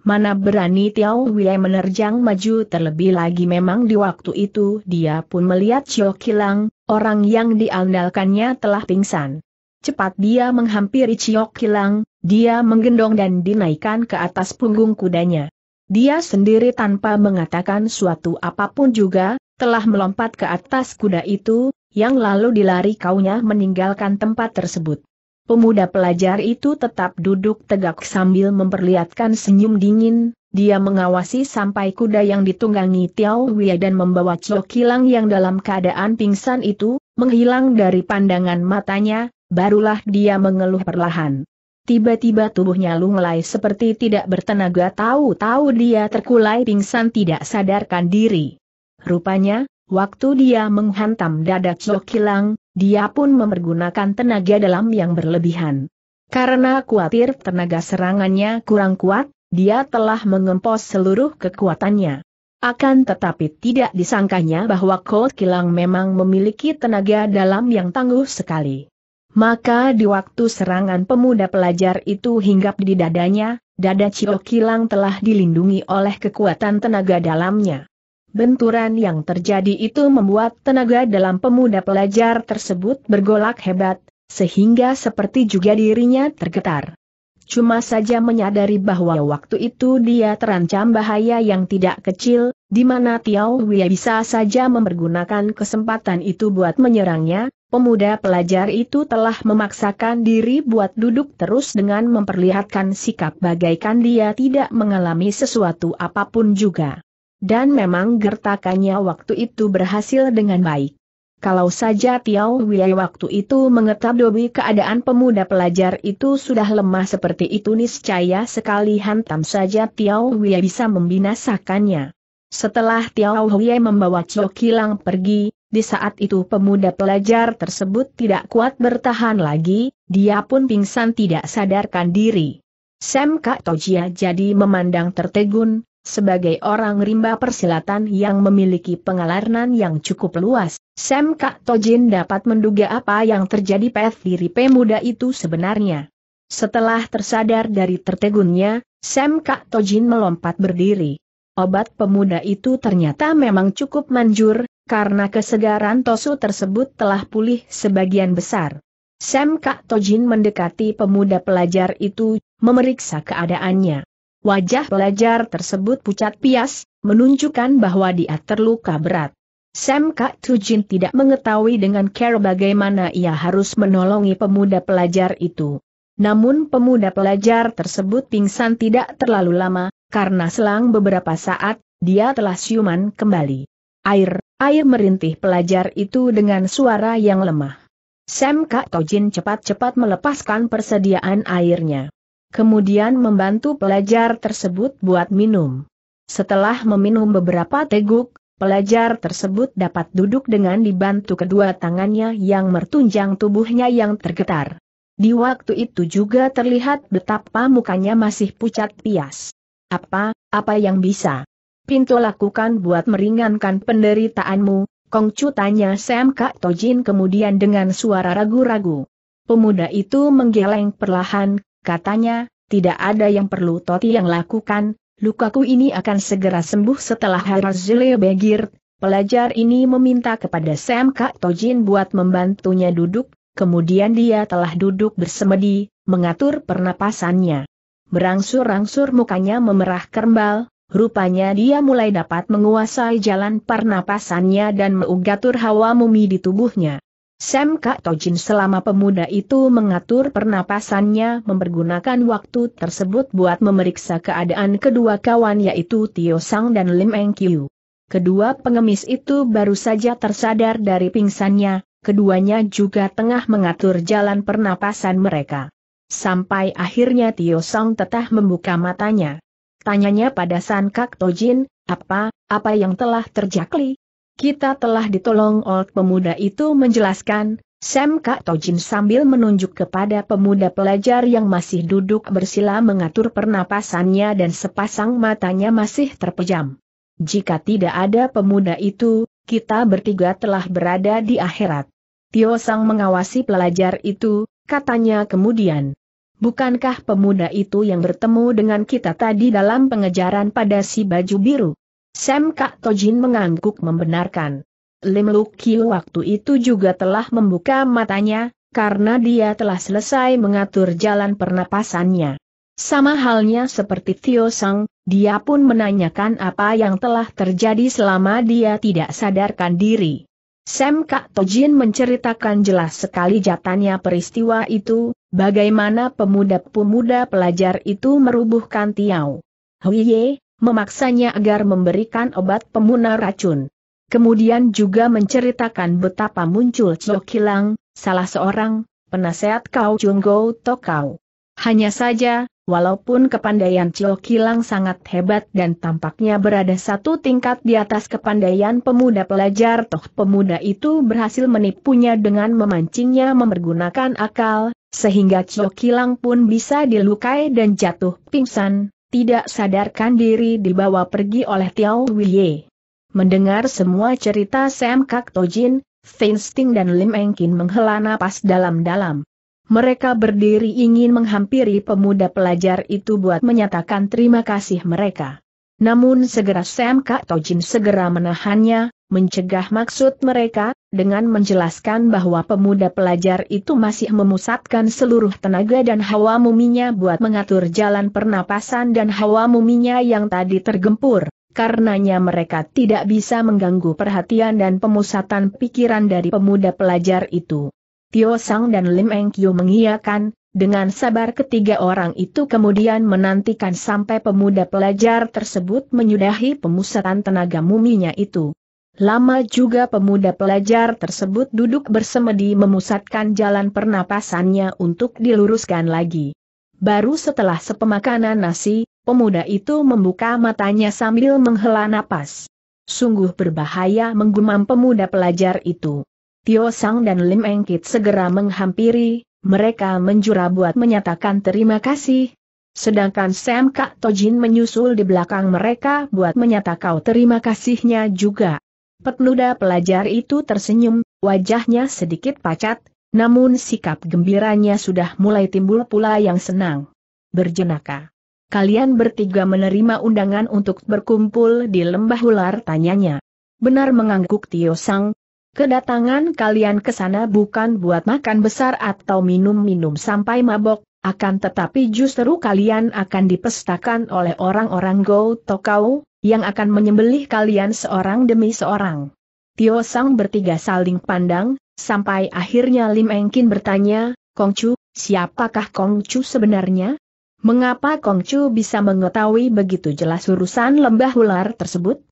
Speaker 1: Mana berani Tiao Wei menerjang maju terlebih lagi memang di waktu itu dia pun melihat Chio Kilang, orang yang diandalkannya telah pingsan. Cepat dia menghampiri Ciok Kilang, dia menggendong dan dinaikkan ke atas punggung kudanya. Dia sendiri tanpa mengatakan suatu apapun juga, telah melompat ke atas kuda itu, yang lalu dilari kaunya meninggalkan tempat tersebut. Pemuda pelajar itu tetap duduk tegak sambil memperlihatkan senyum dingin, dia mengawasi sampai kuda yang ditunggangi Tiao Wia dan membawa Cio Kilang yang dalam keadaan pingsan itu, menghilang dari pandangan matanya, barulah dia mengeluh perlahan. Tiba-tiba tubuhnya lunglai seperti tidak bertenaga tahu-tahu dia terkulai pingsan tidak sadarkan diri. Rupanya, waktu dia menghantam dada Chok Kilang, dia pun memergunakan tenaga dalam yang berlebihan. Karena khawatir tenaga serangannya kurang kuat, dia telah mengempos seluruh kekuatannya. Akan tetapi tidak disangkanya bahwa Chok Kilang memang memiliki tenaga dalam yang tangguh sekali. Maka di waktu serangan pemuda pelajar itu hinggap di dadanya, dada Cio Kilang telah dilindungi oleh kekuatan tenaga dalamnya. Benturan yang terjadi itu membuat tenaga dalam pemuda pelajar tersebut bergolak hebat, sehingga seperti juga dirinya tergetar. Cuma saja menyadari bahwa waktu itu dia terancam bahaya yang tidak kecil, di mana Tiao Wei bisa saja mempergunakan kesempatan itu buat menyerangnya, Pemuda pelajar itu telah memaksakan diri buat duduk terus dengan memperlihatkan sikap bagaikan dia tidak mengalami sesuatu apapun juga. Dan memang gertakannya waktu itu berhasil dengan baik. Kalau saja Tiau Wei waktu itu mengetahui keadaan pemuda pelajar itu sudah lemah seperti itu niscaya sekali hantam saja Tiau Wei bisa membinasakannya. Setelah Tiau Wei membawa Cho Kilang pergi, di saat itu pemuda pelajar tersebut tidak kuat bertahan lagi, dia pun pingsan tidak sadarkan diri. Sam Kak Tojia jadi memandang tertegun, sebagai orang rimba persilatan yang memiliki pengalaman yang cukup luas, Sam Kak Tojin dapat menduga apa yang terjadi pada diri pemuda itu sebenarnya. Setelah tersadar dari tertegunnya, Sam Kak Tojin melompat berdiri. Obat pemuda itu ternyata memang cukup manjur, karena kesegaran Tosu tersebut telah pulih sebagian besar. Sam Kak Tojin mendekati pemuda pelajar itu, memeriksa keadaannya. Wajah pelajar tersebut pucat pias, menunjukkan bahwa dia terluka berat. Sam Kak Tojin tidak mengetahui dengan care bagaimana ia harus menolongi pemuda pelajar itu. Namun pemuda pelajar tersebut pingsan tidak terlalu lama, karena selang beberapa saat, dia telah siuman kembali. Air, Air merintih pelajar itu dengan suara yang lemah. Sam Kak Tojin cepat-cepat melepaskan persediaan airnya. Kemudian membantu pelajar tersebut buat minum. Setelah meminum beberapa teguk, pelajar tersebut dapat duduk dengan dibantu kedua tangannya yang mertunjang tubuhnya yang tergetar. Di waktu itu juga terlihat betapa mukanya masih pucat pias. Apa, apa yang bisa Pintu lakukan buat meringankan penderitaanmu, Kongcu tanya Sam Kak Tojin kemudian dengan suara ragu-ragu. Pemuda itu menggeleng perlahan, katanya, tidak ada yang perlu Toti yang lakukan, lukaku ini akan segera sembuh setelah Harazile Begir. Pelajar ini meminta kepada Sam Kak Tojin buat membantunya duduk, kemudian dia telah duduk bersemedi, mengatur pernapasannya. Berangsur-angsur mukanya memerah kerbal, Rupanya dia mulai dapat menguasai jalan pernapasannya dan mengatur hawa mumi di tubuhnya. Sam Kak Tojin selama pemuda itu mengatur pernapasannya mempergunakan waktu tersebut buat memeriksa keadaan kedua kawan yaitu Tio Sang dan Lim Eng Kiu. Kedua pengemis itu baru saja tersadar dari pingsannya, keduanya juga tengah mengatur jalan pernapasan mereka. Sampai akhirnya Tio Sang tetah membuka matanya. Tanyanya pada San Kak Tojin, apa, apa yang telah terjakli? Kita telah ditolong oleh pemuda itu menjelaskan, Sam Kak Tojin sambil menunjuk kepada pemuda pelajar yang masih duduk bersila mengatur pernapasannya dan sepasang matanya masih terpejam. Jika tidak ada pemuda itu, kita bertiga telah berada di akhirat. Tio Sang mengawasi pelajar itu, katanya kemudian. Bukankah pemuda itu yang bertemu dengan kita tadi dalam pengejaran pada si baju biru? Sam Kak Tojin mengangguk membenarkan. Lim Lukio waktu itu juga telah membuka matanya, karena dia telah selesai mengatur jalan pernapasannya. Sama halnya seperti Tio Sang, dia pun menanyakan apa yang telah terjadi selama dia tidak sadarkan diri. Sam Kak Tojin menceritakan jelas sekali jatanya peristiwa itu, bagaimana pemuda-pemuda pelajar itu merubuhkan Tiau. Huiye, memaksanya agar memberikan obat pemuna racun. Kemudian juga menceritakan betapa muncul Chok salah seorang penasehat Kau Chung Go Tokau. Hanya saja, walaupun kepandaian Cio Kilang sangat hebat dan tampaknya berada satu tingkat di atas kepandaian pemuda pelajar toh pemuda itu berhasil menipunya dengan memancingnya mempergunakan akal, sehingga Cio Kilang pun bisa dilukai dan jatuh pingsan, tidak sadarkan diri dibawa pergi oleh Tiao Wiye. Mendengar semua cerita Sam Kak Tojin, Feinsting dan Lim Engkin menghela napas dalam-dalam mereka berdiri ingin menghampiri pemuda pelajar itu buat menyatakan terima kasih mereka. Namun segera Sam Kak Tojin segera menahannya, mencegah maksud mereka, dengan menjelaskan bahwa pemuda pelajar itu masih memusatkan seluruh tenaga dan hawa muminya buat mengatur jalan pernapasan dan hawa muminya yang tadi tergempur, karenanya mereka tidak bisa mengganggu perhatian dan pemusatan pikiran dari pemuda pelajar itu. Tio Sang dan Lim Eng Kyo mengiyakan, dengan sabar ketiga orang itu kemudian menantikan sampai pemuda pelajar tersebut menyudahi pemusatan tenaga muminya itu. Lama juga pemuda pelajar tersebut duduk bersemedi memusatkan jalan pernapasannya untuk diluruskan lagi. Baru setelah sepemakanan nasi, pemuda itu membuka matanya sambil menghela napas. Sungguh berbahaya menggumam pemuda pelajar itu. Tio Sang dan Lim Engkit segera menghampiri, mereka menjura buat menyatakan terima kasih. Sedangkan Sam Kak Tojin menyusul di belakang mereka buat menyatakan terima kasihnya juga. Petnuda pelajar itu tersenyum, wajahnya sedikit pacat, namun sikap gembiranya sudah mulai timbul pula yang senang. Berjenaka. Kalian bertiga menerima undangan untuk berkumpul di lembah ular tanyanya. Benar mengangguk Tio Sang, Kedatangan kalian ke sana bukan buat makan besar atau minum-minum sampai mabok, akan tetapi justru kalian akan dipestakan oleh orang-orang Go Tokau, yang akan menyembelih kalian seorang demi seorang. Tio Sang bertiga saling pandang, sampai akhirnya Lim Engkin bertanya, Kong Chu, siapakah Kong Chu sebenarnya? Mengapa Kong Chu bisa mengetahui begitu jelas urusan lembah ular tersebut?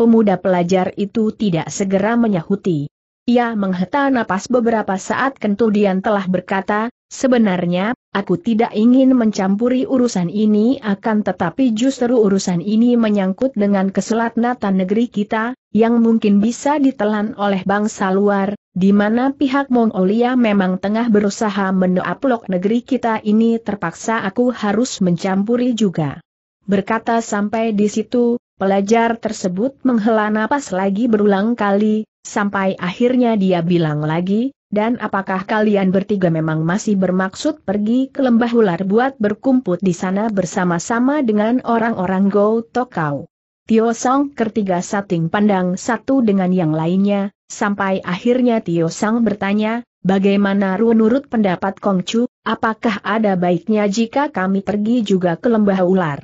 Speaker 1: pemuda pelajar itu tidak segera menyahuti. Ia menghela napas beberapa saat Kentudian telah berkata, sebenarnya, aku tidak ingin mencampuri urusan ini akan tetapi justru urusan ini menyangkut dengan keselatnatan negeri kita, yang mungkin bisa ditelan oleh bangsa luar, di mana pihak Mongolia memang tengah berusaha meneaplok negeri kita ini terpaksa aku harus mencampuri juga. Berkata sampai di situ, Pelajar tersebut menghela napas lagi berulang kali, sampai akhirnya dia bilang lagi, dan apakah kalian bertiga memang masih bermaksud pergi ke lembah ular buat berkumpul di sana bersama-sama dengan orang-orang Go Tokau? Tio Song ketiga sating pandang satu dengan yang lainnya, sampai akhirnya Tio Song bertanya, bagaimana menurut pendapat Kongcu, apakah ada baiknya jika kami pergi juga ke lembah ular?